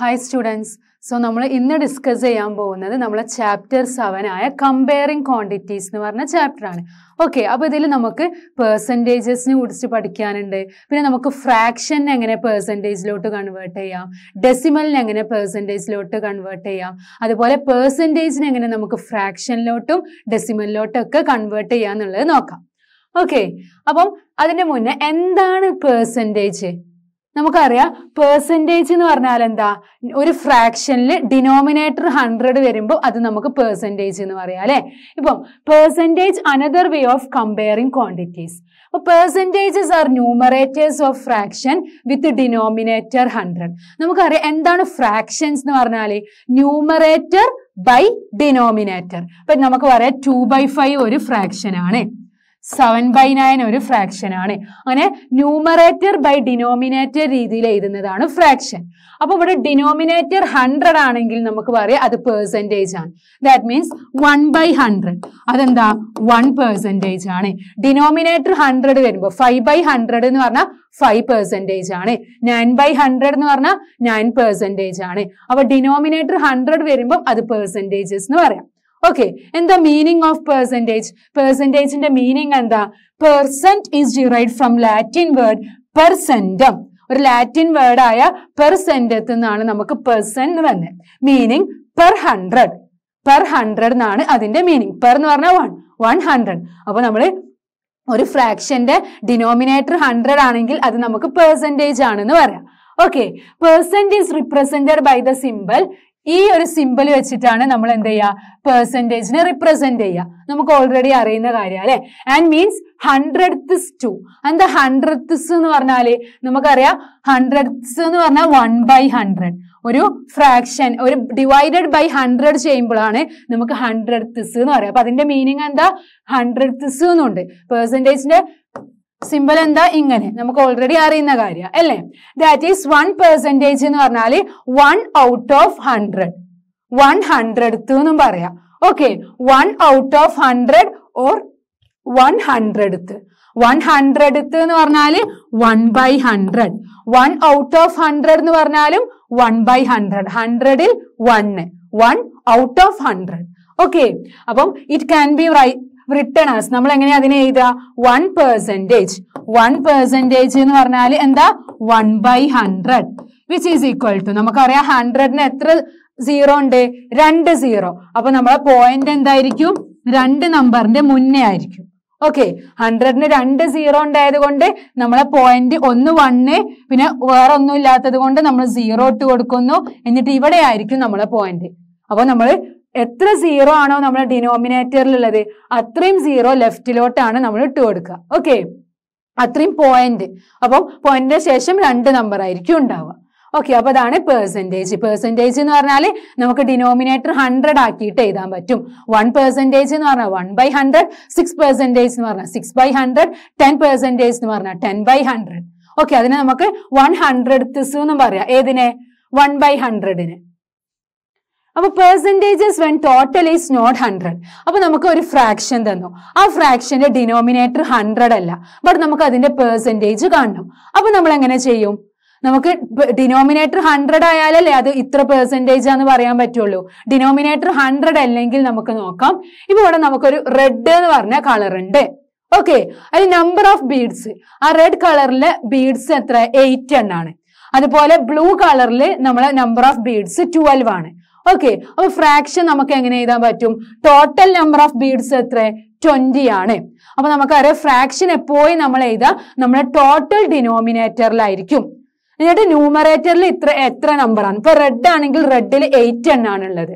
Hi students so നമ്മൾ ഇന്ന് discuss ചെയ്യാൻ പോകുന്നത് നമ്മളെ ചാപ്റ്റർ ആയ കമ്പയറിങ് ക്വാണ്ടിറ്റീസ് എന്ന് പറഞ്ഞ ചാപ്റ്ററാണ് ഓക്കെ അപ്പോൾ ഇതിൽ നമുക്ക് പേഴ്സൻറ്റേജസിനെ കുറിച്ച് പഠിക്കാനുണ്ട് പിന്നെ നമുക്ക് ഫ്രാക്ഷനെ എങ്ങനെ പേഴ്സൻറ്റേജിലോട്ട് കൺവേർട്ട് ചെയ്യാം ഡെസിമലിനെ എങ്ങനെ പേഴ്സൻറ്റേജിലോട്ട് കൺവേർട്ട് ചെയ്യാം അതുപോലെ പേഴ്സൻറ്റേജിനെ എങ്ങനെ നമുക്ക് ഫ്രാക്ഷനിലോട്ടും ഡെസിമലിലോട്ടൊക്കെ കൺവേർട്ട് ചെയ്യാം എന്നുള്ളത് നോക്കാം ഓക്കെ അപ്പം അതിൻ്റെ മുന്നേ എന്താണ് പേഴ്സൻറ്റേജ് നമുക്കറിയാം പേഴ്സൻറ്റേജ് എന്ന് പറഞ്ഞാൽ എന്താ ഒരു ഫ്രാക്ഷനിൽ ഡിനോമിനേറ്റർ ഹൺഡ്രഡ് വരുമ്പോൾ അത് നമുക്ക് പേഴ്സൻറ്റേജ് എന്ന് പറയാം അല്ലേ ഇപ്പം percentage another way of comparing quantities അപ്പോൾ percentages are numerators of fraction with denominator hundred നമുക്കറിയാം എന്താണ് ഫ്രാക്ഷൻസ് എന്ന് പറഞ്ഞാൽ ന്യൂമറേറ്റർ ബൈ ഡിനോമിനേറ്റർ അപ്പം നമുക്ക് പറയാം ടു ബൈ ഫൈവ് ഒരു ഫ്രാക്ഷൻ ആണ് സെവൻ ബൈ നയൻ ഒരു ഫ്രാക്ഷൻ ആണ് അങ്ങനെ ന്യൂമറേറ്റർ ബൈ ഡിനോമിനേറ്റർ രീതിയിൽ എഴുതുന്നതാണ് ഫ്രാക്ഷൻ അപ്പോൾ ഇവിടെ ഡിനോമിനേറ്റർ ഹൺഡ്രഡ് ആണെങ്കിൽ നമുക്ക് പറയാം അത് പെർസെൻറ്റേജ് ആണ് that means one by hundred അതെന്താ വൺ പെർസെൻറ്റേജ് ആണ് ഡിനോമിനേറ്റർ ഹൺഡ്രഡ് വരുമ്പോൾ ഫൈവ് ബൈ ഹൺഡ്രഡ് എന്ന് പറഞ്ഞാൽ ഫൈവ് പെർസെൻറ്റേജ് ആണ് നയൻ ബൈ ഹൺഡ്രഡ് എന്ന് പറഞ്ഞാൽ നയൻ പെർസെൻറ്റേജ് ആണ് അപ്പോൾ ഡിനോമിനേറ്റർ ഹൺഡ്രഡ് വരുമ്പോൾ അത് പെർസെൻറ്റേജസ് എന്ന് പറയാം ഓക്കെ എന്താ മീനിങ് ഓഫ് പെർസെൻറ്റേജ് പെർസെൻറ്റേജിന്റെ മീനിങ് എന്താ percent is derived from Latin word percentum ഒരു ലാറ്റിൻ വേർഡായ പെർസെൻറ്റത്ത് നിന്നാണ് നമുക്ക് പെർസെൻ എന്ന് തന്നെ meaning per hundred per hundred എന്നാണ് അതിന്റെ മീനിങ് പെർ എന്ന് പറഞ്ഞാൽ വൺ വൺ ഹൺഡ്രഡ് അപ്പോൾ നമ്മൾ ഒരു ഫ്രാക്ഷന്റെ ഡിനോമിനേറ്റർ ഹൺഡ്രഡ് ആണെങ്കിൽ അത് നമുക്ക് പെർസെൻറ്റേജ് ആണെന്ന് പറയാം okay percent is represented by the simple ഈ ഒരു സിമ്പിൾ വെച്ചിട്ടാണ് നമ്മൾ എന്ത് ചെയ്യുക പെർസെൻറ്റേജിനെ റിപ്രസെൻറ്റ് ചെയ്യുക നമുക്ക് ഓൾറെഡി അറിയുന്ന കാര്യം അല്ലേ ആൻഡ് മീൻസ് ഹൺഡ്രഡ്ത്ത്സ് ടു അത് ദ എന്ന് പറഞ്ഞാൽ നമുക്കറിയാം ഹൺഡ്രഡ്ത്ത്സ് എന്ന് പറഞ്ഞാൽ വൺ ബൈ ഹൺഡ്രഡ് ഒരു ഫ്രാക്ഷൻ ഒരു ഡിവൈഡഡ് ബൈ ഹൺഡ്രഡ് ചെയ്യുമ്പോഴാണ് നമുക്ക് ഹൺഡ്രഡ്ത്ത്സ് എന്ന് പറയുക അപ്പൊ അതിന്റെ മീനിങ് എന്താ ഹൺഡ്രഡ്ത്ത്സ് എന്നുണ്ട് പെർസെൻറ്റേജിന്റെ സിമ്പിൾ എന്താ ഇങ്ങനെ നമുക്ക് ഓൾറെഡി അറിയുന്ന കാര്യം അല്ലേ ദാറ്റ് ഈസ് വൺ പെർസെൻറ്റേജ് എന്ന് പറഞ്ഞാൽ one out of hundred one hundred എന്നും പറയാം okay one out of hundred or one hundred one hundred എന്ന് പറഞ്ഞാൽ one by hundred one out of hundred എന്ന് പറഞ്ഞാലും വൺ ബൈ ഹൺഡ്രഡ് ഹൺഡ്രഡിൽ one one out of hundred okay അപ്പം it can be written നമ്മൾ എങ്ങനെയാ അതിനെ എഴുതുക വൺ പെർസെൻറ്റേജ് വൺ പെർസെൻറ്റേജ് എന്ന് പറഞ്ഞാൽ എന്താ one by hundred which is equal to നമുക്കറിയാം ഹൺഡ്രഡിന് എത്ര സീറോ ഉണ്ട് രണ്ട് സീറോ അപ്പൊ നമ്മളെ പോയിന്റ് എന്തായിരിക്കും രണ്ട് നമ്പറിന്റെ മുന്നേ ആയിരിക്കും ഓക്കെ ഹൺഡ്രഡിന് രണ്ട് സീറോ ഉണ്ടായത് കൊണ്ട് നമ്മളെ പോയിന്റ് ഒന്ന് വണ്ണ് പിന്നെ വേറെ ഒന്നും ഇല്ലാത്തത് കൊണ്ട് നമ്മൾ സീറോ ഇട്ട് കൊടുക്കുന്നു എന്നിട്ട് ഇവിടെ ആയിരിക്കും നമ്മളെ പോയിന്റ് അപ്പോൾ നമ്മൾ എത്ര സീറോ ആണോ നമ്മൾ ഡിനോമിനേറ്ററിൽ ഉള്ളത് അത്രയും സീറോ ലെഫ്റ്റിലോട്ടാണ് നമ്മൾ ഇട്ട് കൊടുക്കുക ഓക്കെ അത്രയും പോയിന്റ് അപ്പം പോയിന്റിന് ശേഷം രണ്ട് നമ്പർ ആയിരിക്കും ഉണ്ടാവുക ഓക്കെ അപ്പൊ അതാണ് പെർസെൻറ്റേജ് പെർസെൻറ്റേജ് എന്ന് പറഞ്ഞാൽ നമുക്ക് ഡിനോമിനേറ്റർ ഹൺഡ്രഡ് ആക്കിയിട്ട് എഴുതാൻ പറ്റും വൺ പെർസെൻറ്റേജ് എന്ന് പറഞ്ഞാൽ one by hundred six percentage എന്ന് പറഞ്ഞാൽ six by hundred ten percentage എന്ന് പറഞ്ഞാൽ ടെൻ ബൈ ഹൺഡ്രഡ് ഓക്കെ അതിനെ നമുക്ക് വൺ ഹൺഡ്രഡ് തിസ് എന്നും പറയാം ഏതിനെ വൺ ബൈ ഹൺഡ്രഡിന് അപ്പൊ percentages when total is not hundred അപ്പൊ നമുക്ക് ഒരു ഫ്രാക്ഷൻ തന്നു ആ ഫ്രാക്ഷന്റെ ഡിനോമിനേറ്റർ ഹൺഡ്രഡ് അല്ല ബട്ട് നമുക്ക് അതിന്റെ പെർസെൻറ്റേജ് കാണണം അപ്പൊ നമ്മൾ എങ്ങനെ ചെയ്യും നമുക്ക് ഡിനോമിനേറ്റർ ഹൺഡ്രഡ് ആയാലല്ലേ അത് ഇത്ര പെർസെൻറ്റേജ് ആന്ന് പറയാൻ പറ്റുള്ളൂ ഡിനോമിനേറ്റർ ഹൺഡ്രഡ് അല്ലെങ്കിൽ നമുക്ക് നോക്കാം ഇപ്പൊ ഇവിടെ നമുക്കൊരു റെഡ് എന്ന് പറഞ്ഞ കളർ ഉണ്ട് ഓക്കെ അതിൽ നമ്പർ ഓഫ് ബീഡ്സ് ആ റെഡ് കളറിലെ ബീഡ്സ് എത്ര എയ്റ്റ് എണ്ണാണ് അതുപോലെ ബ്ലൂ കളറിൽ നമ്മളെ നമ്പർ ഓഫ് ബീഡ്സ് ട്വൽവ് ആണ് ഓക്കെ അപ്പൊ ഫ്രാക്ഷൻ നമുക്ക് എങ്ങനെ എഴുതാൻ പറ്റും ടോട്ടൽ നമ്പർ ഓഫ് ബീഡ്സ് എത്ര ട്വന്റി ആണ് അപ്പൊ നമുക്കറിയാം ഫ്രാക്ഷൻ എപ്പോഴും നമ്മൾ എഴുതാ നമ്മുടെ ടോട്ടൽ ഡിനോമിനേറ്ററിലായിരിക്കും എന്നിട്ട് ന്യൂമറേറ്ററിൽ ഇത്ര എത്ര നമ്പറാണ് ഇപ്പൊ റെഡ് ആണെങ്കിൽ റെഡിൽ എയ്റ്റ് എണ്ണാണുള്ളത്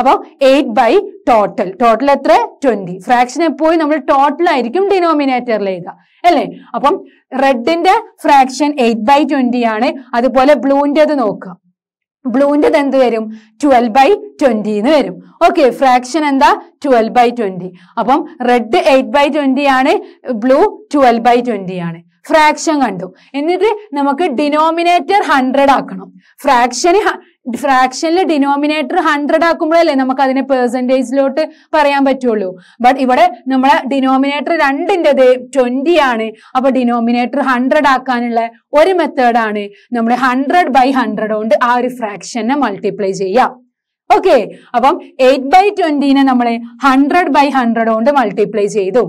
അപ്പോൾ എയ്റ്റ് ബൈ ടോട്ടൽ ടോട്ടൽ എത്ര ട്വന്റി ഫ്രാക്ഷൻ എപ്പോഴും നമ്മൾ ടോട്ടൽ ആയിരിക്കും ഡിനോമിനേറ്ററിൽ എഴുതുക അല്ലേ അപ്പം റെഡിന്റെ ഫ്രാക്ഷൻ എയ്റ്റ് ബൈ ട്വന്റി ആണ് അതുപോലെ അത് നോക്കുക ബ്ലൂവിൻ്റെ എന്ത് വരും ട്വൽവ് ബൈ ട്വൻ്റി എന്ന് വരും ഓക്കെ ഫ്രാക്ഷൻ എന്താ ട്വൽവ് ബൈ ട്വൻ്റി അപ്പം റെഡ് എയ്റ്റ് ബൈ ട്വൻ്റി ആണ് ബ്ലൂ ട്വൽവ് ബൈ ട്വൻ്റി ആണ് ഫ്രാക്ഷൻ കണ്ടു എന്നിട്ട് നമുക്ക് ഡിനോമിനേറ്റർ ഹൺഡ്രഡ് ആക്കണം ഫ്രാക്ഷന് ഫ്രാക്ഷനിൽ ഡിനോമിനേറ്റർ ഹൺഡ്രഡ് ആക്കുമ്പോഴല്ലേ നമുക്ക് അതിനെ പെർസെൻറ്റേജിലോട്ട് പറയാൻ പറ്റുള്ളൂ ബട്ട് ഇവിടെ നമ്മളെ ഡിനോമിനേറ്റർ രണ്ടിൻ്റെത് ട്വൻറ്റി ആണ് അപ്പോൾ ഡിനോമിനേറ്റർ ഹൺഡ്രഡ് ആക്കാനുള്ള ഒരു മെത്തേഡാണ് നമ്മൾ ഹൺഡ്രഡ് ബൈ ഹൺഡ്രഡ് കൊണ്ട് ആ ഒരു ഫ്രാക്ഷനെ മൾട്ടിപ്ലൈ ചെയ്യാം ഓക്കെ അപ്പം എയ്റ്റ് ബൈ ട്വൻറ്റീനെ നമ്മൾ ഹൺഡ്രഡ് ബൈ ഹൺഡ്രഡ് കൊണ്ട് മൾട്ടിപ്ലൈ ചെയ്തു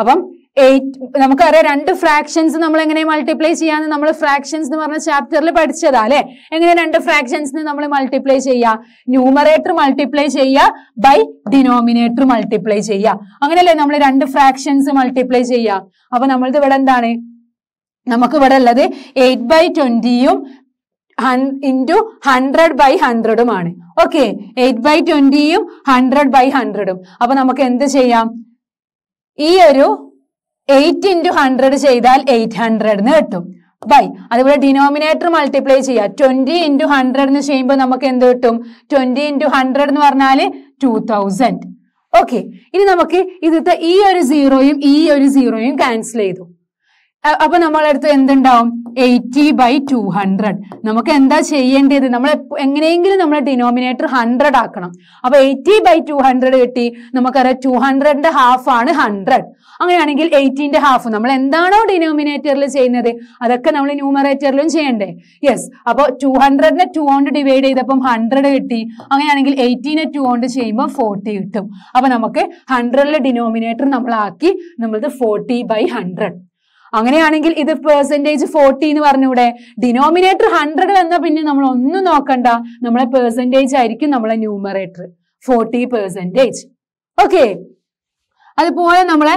അപ്പം എയ്റ്റ് നമുക്കറിയാം രണ്ട് ഫ്രാക്ഷൻസ് നമ്മൾ എങ്ങനെ മൾട്ടിപ്ലൈ ചെയ്യാന്ന് നമ്മൾ ഫ്രാക്ഷൻസ് എന്ന് പറഞ്ഞ ചാപ്റ്ററിൽ പഠിച്ചതാ അല്ലെ എങ്ങനെ രണ്ട് ഫ്രാക്ഷൻസിന് നമ്മൾ മൾട്ടിപ്ലൈ ചെയ്യുക ന്യൂമറേറ്റർ മൾട്ടിപ്ലൈ ചെയ്യുക ബൈ ഡിനോമിനേറ്റർ മൾട്ടിപ്ലൈ ചെയ്യുക അങ്ങനെയല്ലേ നമ്മൾ രണ്ട് ഫ്രാക്ഷൻസ് മൾട്ടിപ്ലൈ ചെയ്യുക അപ്പൊ നമ്മളിത് ഇവിടെ എന്താണ് നമുക്ക് ഇവിടെ ഉള്ളത് എയ്റ്റ് ബൈ ട്വന്റിയും ഇൻറ്റു ഹൺഡ്രഡ് ബൈ ഹൺഡ്രഡുമാണ് ഓക്കെ എയ്റ്റ് ബൈ ട്വന്റിയും ഹൺഡ്രഡ് ബൈ ഹൺഡ്രഡും അപ്പൊ നമുക്ക് എന്ത് ചെയ്യാം ഈ ഒരു എയ്റ്റ് ഇൻറ്റു ഹൺഡ്രഡ് ചെയ്താൽ എയ്റ്റ് ഹൺഡ്രഡ് എന്ന് കിട്ടും ബൈ അതുപോലെ ഡിനോമിനേറ്റർ മൾട്ടിപ്ലൈ ചെയ്യുക ട്വന്റി ഇൻറ്റു ഹൺഡ്രഡ് എന്ന് ചെയ്യുമ്പോൾ നമുക്ക് എന്ത് കിട്ടും ട്വന്റി ഇൻറ്റു ഹൺഡ്രഡ് എന്ന് പറഞ്ഞാൽ ടു തൗസൻഡ് ഓക്കെ ഇനി നമുക്ക് ഇതിത്തെ ഈ ഒരു സീറോയും ഈ ഒരു സീറോയും ക്യാൻസൽ ചെയ്തു അപ്പൊ നമ്മളടുത്ത് എന്തുണ്ടാവും എയ്റ്റി ബൈ ടു ഹൺഡ്രഡ് നമുക്ക് എന്താ ചെയ്യേണ്ടത് നമ്മൾ എങ്ങനെയെങ്കിലും നമ്മൾ ഡിനോമിനേറ്റർ ഹൺഡ്രഡ് ആക്കണം അപ്പൊ എയ്റ്റി ബൈ ടു ഹൺഡ്രഡ് കിട്ടി നമുക്കറിയാം ടു ഹൺഡ്രഡിന്റെ ഹാഫ് ആണ് ഹൺഡ്രഡ് അങ്ങനെയാണെങ്കിൽ എയ്റ്റീന്റെ ഹാഫ് നമ്മൾ എന്താണോ ഡിനോമിനേറ്ററിൽ ചെയ്യുന്നത് അതൊക്കെ നമ്മൾ ന്യൂമറേറ്ററിലും ചെയ്യണ്ടേ യെസ് അപ്പോൾ ടു ഹൺഡ്രഡിനെ ടു കൊണ്ട് ഡിവൈഡ് ചെയ്തപ്പം ഹൺഡ്രഡ് കിട്ടി അങ്ങനെയാണെങ്കിൽ എയ്റ്റീനെ ടു കൊണ്ട് ചെയ്യുമ്പോൾ ഫോർട്ടി കിട്ടും അപ്പൊ നമുക്ക് ഹൺഡ്രഡിലെ ഡിനോമിനേറ്റർ നമ്മളാക്കി നമ്മളത് ഫോർട്ടി ബൈ ഹൺഡ്രഡ് അങ്ങനെയാണെങ്കിൽ ഇത് പെർസെൻറ്റേജ് ഫോർട്ടി എന്ന് പറഞ്ഞൂടെ ഡിനോമിനേറ്റർ ഹൺഡ്രഡ് എന്ന പിന്നെ നമ്മൾ ഒന്നും നോക്കണ്ട നമ്മളെ പെർസെൻറ്റേജ് ആയിരിക്കും നമ്മളെ ന്യൂമറേറ്റർ ഫോർട്ടി പെർസെൻറ്റേജ് ഓക്കെ അതുപോലെ നമ്മൾ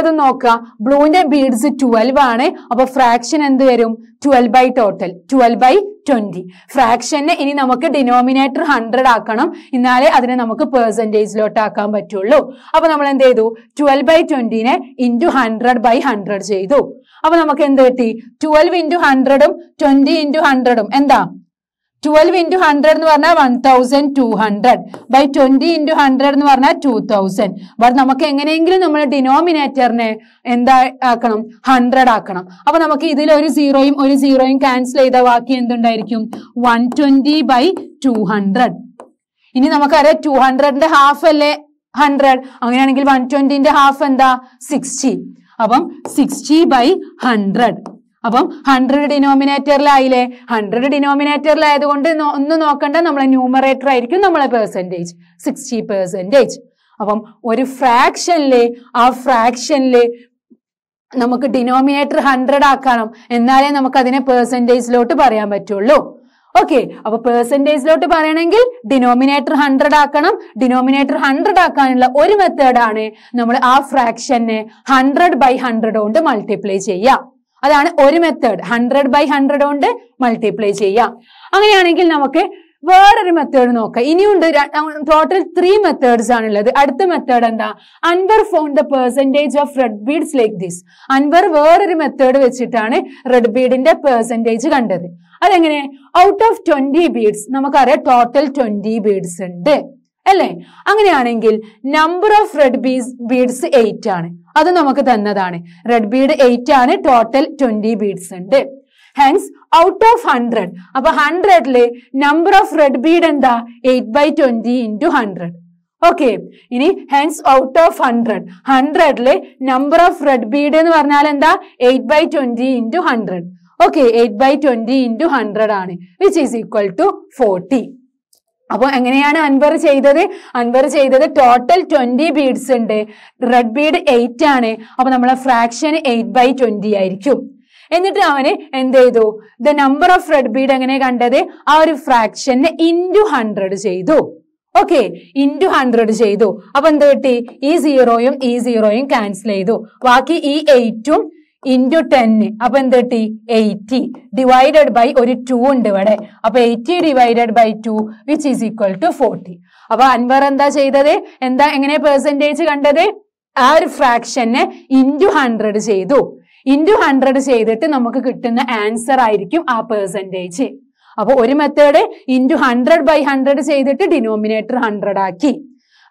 അത് നോക്കുക ബ്ലൂവിൻ്റെ ബീഡ്സ് ട്വൽവ് ആണ് അപ്പോൾ ഫ്രാക്ഷൻ എന്ത് വരും twelve by total twelve by twenty ഫ്രാക്ഷനെ ഇനി നമുക്ക് ഡിനോമിനേറ്റർ ഹൺഡ്രഡ് ആക്കണം എന്നാലേ അതിനെ നമുക്ക് പെർസെൻറ്റേജിലോട്ട് ആക്കാൻ പറ്റുള്ളൂ അപ്പോൾ നമ്മൾ എന്ത് ചെയ്തു ട്വൽവ് ബൈ ട്വൻറ്റിനെ ഇൻറ്റു ഹൺഡ്രഡ് ബൈ ഹൺഡ്രഡ് ചെയ്തു അപ്പോൾ നമുക്ക് എന്ത് കിട്ടി ട്വൽവ് ഇൻറ്റു ഹൺഡ്രഡും ട്വന്റി ഇൻറ്റു ഹൺഡ്രഡും എന്താ ട്വൽവ് ഇൻറ്റു ഹൺഡ്രഡ് എന്ന് പറഞ്ഞാൽ one thousand two hundred by twenty into hundred എന്ന് പറഞ്ഞാൽ ടു തൗസൻഡ് ബട്ട് നമുക്ക് എങ്ങനെയെങ്കിലും നമ്മൾ ഡിനോമിനേറ്ററിനെ എന്താ ആക്കണം ഹൺഡ്രഡ് ആക്കണം അപ്പൊ നമുക്ക് ഇതിൽ ഒരു സീറോയും ഒരു സീറോയും ക്യാൻസൽ ചെയ്ത ബാക്കി എന്തുണ്ടായിരിക്കും one twenty by two hundred ഇനി നമുക്കറിയാം ടു ഹൺഡ്രഡിന്റെ ഹാഫ് അല്ലേ ഹൺഡ്രഡ് അങ്ങനെയാണെങ്കിൽ വൺ ട്വൻറ്റിന്റെ ഹാഫ് എന്താ സിക്സ്റ്റി അപ്പം സിക്സ്റ്റി ബൈ ഹൺഡ്രഡ് അപ്പം ഹൺഡ്രഡ് ഡിനോമിനേറ്ററിലായില്ലേ ഹൺഡ്രഡ് ഡിനോമിനേറ്ററിലായതുകൊണ്ട് ഒന്ന് നോക്കണ്ട നമ്മളെ ന്യൂമറേറ്റർ ആയിരിക്കും നമ്മളെ പെർസെൻറ്റേജ് സിക്സ്റ്റി പെർസെൻറ്റേജ് അപ്പം ഒരു ഫ്രാക്ഷനില് ആ ഫ്രാക്ഷനില് നമുക്ക് ഡിനോമിനേറ്റർ ഹൺഡ്രഡ് ആക്കണം എന്നാലേ നമുക്ക് അതിനെ പെർസെൻറ്റേജിലോട്ട് പറയാൻ പറ്റുള്ളൂ ഓക്കെ അപ്പൊ പെർസെൻറ്റേജിലോട്ട് പറയണമെങ്കിൽ ഡിനോമിനേറ്റർ ഹൺഡ്രഡ് ആക്കണം ഡിനോമിനേറ്റർ ഹൺഡ്രഡ് ആക്കാനുള്ള ഒരു മെത്തേഡാണ് നമ്മൾ ആ ഫ്രാക്ഷനെ ഹൺഡ്രഡ് ബൈ ഹൺഡ്രഡ് കൊണ്ട് മൾട്ടിപ്ലൈ ചെയ്യുക അതാണ് ഒരു മെത്തേഡ് ഹൺഡ്രഡ് ബൈ ഹൺഡ്രഡ് കൊണ്ട് മൾട്ടിപ്ലൈ ചെയ്യാം അങ്ങനെയാണെങ്കിൽ നമുക്ക് വേറൊരു മെത്തേഡ് നോക്കാം ഇനിയുണ്ട് ടോട്ടൽ ത്രീ മെത്തേഡ്സ് ആണുള്ളത് അടുത്ത മെത്തേഡ് എന്താ Anwar found the percentage of red beads like this Anwar വേറൊരു മെത്തേഡ് വെച്ചിട്ടാണ് റെഡ് ബീഡിന്റെ പെർസെൻറ്റേജ് കണ്ടത് അതെങ്ങനെ ഔട്ട് ഓഫ് ട്വന്റി ബീഡ്സ് നമുക്കറിയാം ടോട്ടൽ ട്വന്റി ബീഡ്സ് ഉണ്ട് അല്ലെ അങ്ങനെയാണെങ്കിൽ number of red beads beads eight ആണ് അത് നമുക്ക് തന്നതാണ് റെഡ് ബീഡ് എയ്റ്റ് ആണ് ടോട്ടൽ ട്വന്റി ബീഡ്സ് ഉണ്ട് ഹെൻസ് ഔട്ട് ഓഫ് ഹൺഡ്രഡ് അപ്പൊ ഹൺഡ്രഡില് നമ്പർ ഓഫ് റെഡ് ബീഡ് എന്താ eight by twenty into hundred okay ഇനി ഹെൻസ് ഔട്ട് ഓഫ് ഹൺഡ്രഡ് ഹൺഡ്രഡില് നമ്പർ ഓഫ് റെഡ് ബീഡ് എന്ന് പറഞ്ഞാൽ എന്താ eight by twenty into hundred okay eight by twenty into hundred ആണ് which is equal to forty അപ്പോൾ എങ്ങനെയാണ് അൻവർ ചെയ്തത് അൻവർ ചെയ്തത് ടോട്ടൽ ട്വൻറ്റി ബീഡ്സ് ഉണ്ട് റെഡ് ബീഡ് എയ്റ്റ് ആണ് അപ്പോൾ നമ്മളെ ഫ്രാക്ഷൻ എയ്റ്റ് ബൈ ട്വൻറ്റി ആയിരിക്കും എന്നിട്ട് അവന് എന്ത് ചെയ്തു the number of red bead എങ്ങനെ കണ്ടത് ആ ഒരു ഫ്രാക്ഷനെ ഇൻറ്റു ഹൺഡ്രഡ് ചെയ്തു ഓക്കെ ഇൻറ്റു ഹൺഡ്രഡ് ചെയ്തു അപ്പൊ എന്ത് കിട്ടി ഈ സീറോയും ഈ സീറോയും ക്യാൻസൽ ചെയ്തു ബാക്കി ഈ e എയ്റ്റും ഇൻറ്റു ടെൻ അപ്പൊ എന്ത് കിട്ടി എയ്റ്റി ഡിവൈഡഡ് ബൈ ഒരു ടു ഉണ്ട് ഇവിടെ അപ്പൊ eighty divided by two which is equal to forty അപ്പൊ അൻവർ എന്താ ചെയ്തത് എന്താ എങ്ങനെ പെർസെൻറ്റേജ് കണ്ടത് ആ ഒരു ഫ്രാക്ഷനെ ഇൻറ്റു ഹൺഡ്രഡ് ചെയ്തു ഇൻറ്റു ഹൺഡ്രഡ് ചെയ്തിട്ട് നമുക്ക് കിട്ടുന്ന ആൻസർ ആയിരിക്കും ആ പെർസെൻറ്റേജ് അപ്പൊ ഒരു method into hundred by hundred ചെയ്തിട്ട് ഡിനോമിനേറ്റർ ഹൺഡ്രഡ് ആക്കി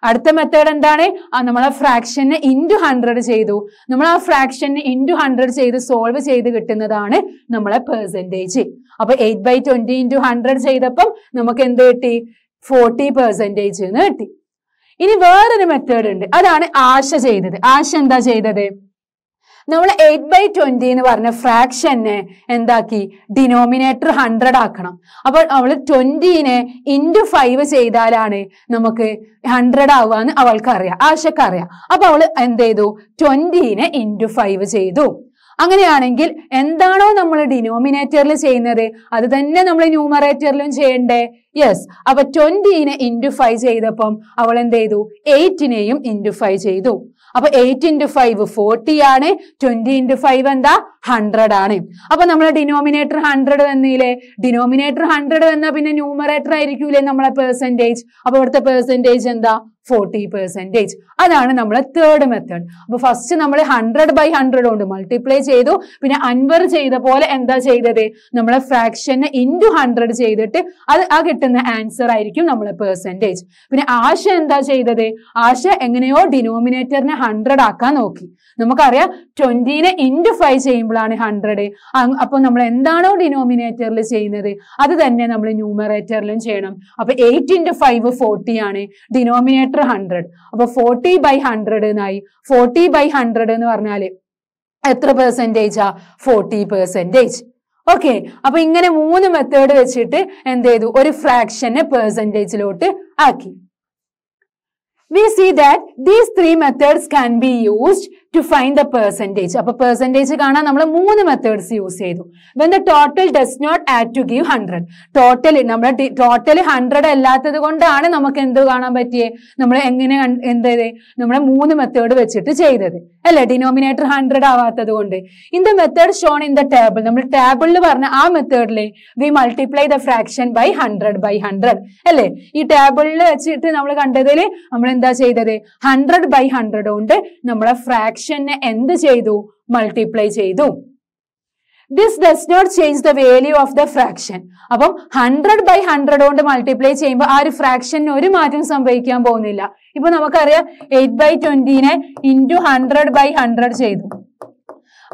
അടുത്ത മെത്തേഡ് എന്താണ് ആ നമ്മൾ ആ ഫ്രാക്ഷനെ ഇൻറ്റു ഹൺഡ്രഡ് ചെയ്തു നമ്മൾ ആ ഫ്രാക്ഷനെ ഇൻറ്റു ഹൺഡ്രഡ് ചെയ്ത് സോൾവ് ചെയ്ത് കിട്ടുന്നതാണ് നമ്മളെ പെർസെൻറ്റേജ് അപ്പൊ eight by twenty into hundred ചെയ്തപ്പം നമുക്ക് എന്ത് കിട്ടി ഫോർട്ടി പെർസെൻറ്റേജ് എന്ന് കിട്ടി ഇനി വേറൊരു മെത്തേഡ് ഉണ്ട് അതാണ് ആശ ചെയ്തത് ആശ എന്താ ചെയ്തത് നമ്മൾ എയ്റ്റ് ബൈ ട്വൻറ്റി എന്ന് പറഞ്ഞ ഫ്രാക്ഷനെ എന്താക്കി ഡിനോമിനേറ്റർ ഹൺഡ്രഡ് ആക്കണം അപ്പോൾ അവൾ ട്വൻറ്റീനെ ഇൻറ്റു ഫൈവ് ചെയ്താലാണ് നമുക്ക് ഹൺഡ്രഡ് ആവുകയെന്ന് അവൾക്കറിയാം ആശക്കറിയാം അപ്പോൾ അവൾ എന്ത് ചെയ്തു ട്വൻറ്റീനെ ഇൻറ്റു ഫൈവ് ചെയ്തു അങ്ങനെയാണെങ്കിൽ എന്താണോ നമ്മൾ ഡിനോമിനേറ്ററിൽ ചെയ്യുന്നത് അത് തന്നെ നമ്മൾ ന്യൂമറേറ്ററിലും ചെയ്യണ്ടേ യെസ് അപ്പൊ ട്വന്റീനെ ഇൻറ്റു ഫൈവ് ചെയ്തപ്പം അവൾ എന്ത് ചെയ്തു എയ്റ്റിനെയും ഇൻറ്റു ഫൈവ് ചെയ്തു അപ്പൊ എയ്റ്റ് ഇൻറ്റു ഫൈവ് ഫോർട്ടി ആണ് ട്വന്റി ഇൻറ്റു ഫൈവ് എന്താ ഹൺഡ്രഡ് ആണ് അപ്പൊ നമ്മൾ ഡിനോമിനേറ്റർ ഹൺഡ്രഡ് വന്നില്ലേ ഡിനോമിനേറ്റർ ഹൺഡ്രഡ് വന്നാൽ പിന്നെ ന്യൂമറേറ്റർ ആയിരിക്കൂലേ നമ്മളെ പെർസെൻറ്റേജ് അപ്പൊ ഇവിടുത്തെ പെർസെൻറ്റേജ് എന്താ ഫോർട്ടി പെർസെൻറ്റേജ് അതാണ് നമ്മളെ തേർഡ് മെത്തേഡ് അപ്പൊ ഫസ്റ്റ് നമ്മൾ ഹൺഡ്രഡ് ബൈ ഹൺഡ്രഡ് കൊണ്ട് മൾട്ടിപ്ലൈ ചെയ്തു പിന്നെ അൻവർ ചെയ്ത പോലെ എന്താ ചെയ്തത് നമ്മളെ ഫ്രാക്ഷനെ ഇൻറ്റു ഹൺഡ്രഡ് ചെയ്തിട്ട് അത് ആ കിട്ടുന്ന ആൻസർ ആയിരിക്കും നമ്മളെ പെർസെൻറ്റേജ് പിന്നെ ആശ എന്താ ചെയ്തത് ആശ എങ്ങനെയോ ഡിനോമിനേറ്ററിനെ ഹൺഡ്രഡ് ആക്കാൻ നോക്കി നമുക്കറിയാം ട്വന്റീനെ ഇൻറ്റു ഫൈവ് ചെയ്യുമ്പോൾ എക്സാമ്പിൾ ആണ് ഹൺഡ്രഡ് അപ്പോൾ നമ്മൾ എന്താണോ ഡിനോമിനേറ്ററിൽ ചെയ്യുന്നത് അത് തന്നെ നമ്മൾ ന്യൂമറേറ്ററിലും ചെയ്യണം അപ്പൊ എയ്റ്റ് ഇൻറ്റു ഫൈവ് ഫോർട്ടി ആണ് ഡിനോമിനേറ്റർ ഹൺഡ്രഡ് അപ്പൊ ഫോർട്ടി ബൈ ഹൺഡ്രഡ് എന്നായി ഫോർട്ടി ബൈ ഹൺഡ്രഡ് എന്ന് പറഞ്ഞാൽ എത്ര പെർസെൻറ്റേജാ ഫോർട്ടി പെർസെൻറ്റേജ് ഓക്കെ അപ്പൊ ഇങ്ങനെ മൂന്ന് മെത്തേഡ് വെച്ചിട്ട് എന്ത് ചെയ്തു ഒരു ഫ്രാക്ഷനെ പെർസെൻറ്റേജിലോട്ട് ആക്കി we see that these three methods can be used to find the percentage അപ്പോൾ പെർസെൻറ്റേജ് കാണാൻ നമ്മൾ മൂന്ന് മെത്തേഡ്സ് യൂസ് ചെയ്തു when the total does not add to give hundred total നമ്മുടെ ടോട്ടൽ ഹൺഡ്രഡ് അല്ലാത്തത് കൊണ്ടാണ് നമുക്ക് എന്ത് കാണാൻ പറ്റിയേ നമ്മൾ എങ്ങനെ എന്ത് നമ്മുടെ മൂന്ന് മെത്തേഡ് വെച്ചിട്ട് ചെയ്തത് അല്ലേ ഡിനോമിനേറ്റർ ഹൺഡ്രഡ് ആവാത്തത് കൊണ്ട് in the method shown in the table നമ്മൾ ടേബിളിൽ പറഞ്ഞ ആ മെത്തേഡിൽ we multiply the fraction by hundred by hundred അല്ലേ ഈ ടേബിളിൽ വെച്ചിട്ട് നമ്മൾ കണ്ടതിൽ നമ്മൾ എന്താ ചെയ്തത് ഹൺഡ്രഡ് ബൈ ഹൺഡ്രഡ് കൊണ്ട് നമ്മളെ ഫ്രാക്ഷൻ ഫ്രാക്ഷനെ എന്ത് ചെയ്തു മൾട്ടിപ്ലൈ ചെയ്തു this does not change the value of the fraction അപ്പം ഹൺഡ്രഡ് ബൈ ഹൺഡ്രഡ് കൊണ്ട് മൾട്ടിപ്ലൈ ചെയ്യുമ്പോൾ ആ ഒരു ഫ്രാക്ഷന് ഒരു മാറ്റം സംഭവിക്കാൻ പോകുന്നില്ല ഇപ്പൊ നമുക്കറിയാം എയ്റ്റ് ബൈ ട്വന്റിനെ ഇൻറ്റു ഹൺഡ്രഡ് ബൈ ഹൺഡ്രഡ് ചെയ്തു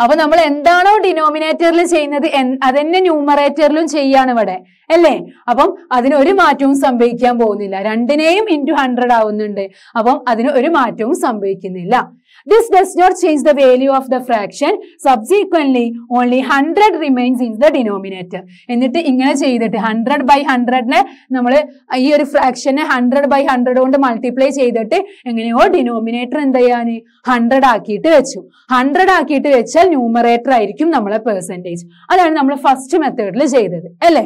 അപ്പൊ നമ്മൾ എന്താണോ ഡിനോമിനേറ്ററിൽ ചെയ്യുന്നത് അതെന്നെ ന്യൂമറേറ്ററിലും ചെയ്യാണ് ഇവിടെ അല്ലേ അപ്പം അതിന് ഒരു മാറ്റവും സംഭവിക്കാൻ പോകുന്നില്ല രണ്ടിനെയും ഇൻറ്റു ഹൺഡ്രഡ് ആവുന്നുണ്ട് അപ്പം അതിന് ഒരു മാറ്റവും സംഭവിക്കുന്നില്ല This does not change the value of the fraction. Subsequently, only 100 remains in the denominator. എന്നിട്ട് ഇങ്ങനെ ചെയ്തിട്ട് ഹൺഡ്രഡ് ബൈ ഹൺഡ്രഡിനെ നമ്മൾ ഈ ഒരു ഫ്രാക്ഷനെ ഹൺഡ്രഡ് ബൈ ഹൺഡ്രഡ് കൊണ്ട് മൾട്ടിപ്ലൈ ചെയ്തിട്ട് എങ്ങനെയോ ഡിനോമിനേറ്റർ എന്ത് ചെയ്യാൻ ഹൺഡ്രഡ് ആക്കിയിട്ട് വെച്ചു ഹൺഡ്രഡ് ആക്കിയിട്ട് വെച്ചാൽ ന്യൂമറേറ്റർ ആയിരിക്കും നമ്മളെ പെർസെൻറ്റേജ് അതാണ് നമ്മൾ ഫസ്റ്റ് മെത്തേഡിൽ ചെയ്തത് അല്ലേ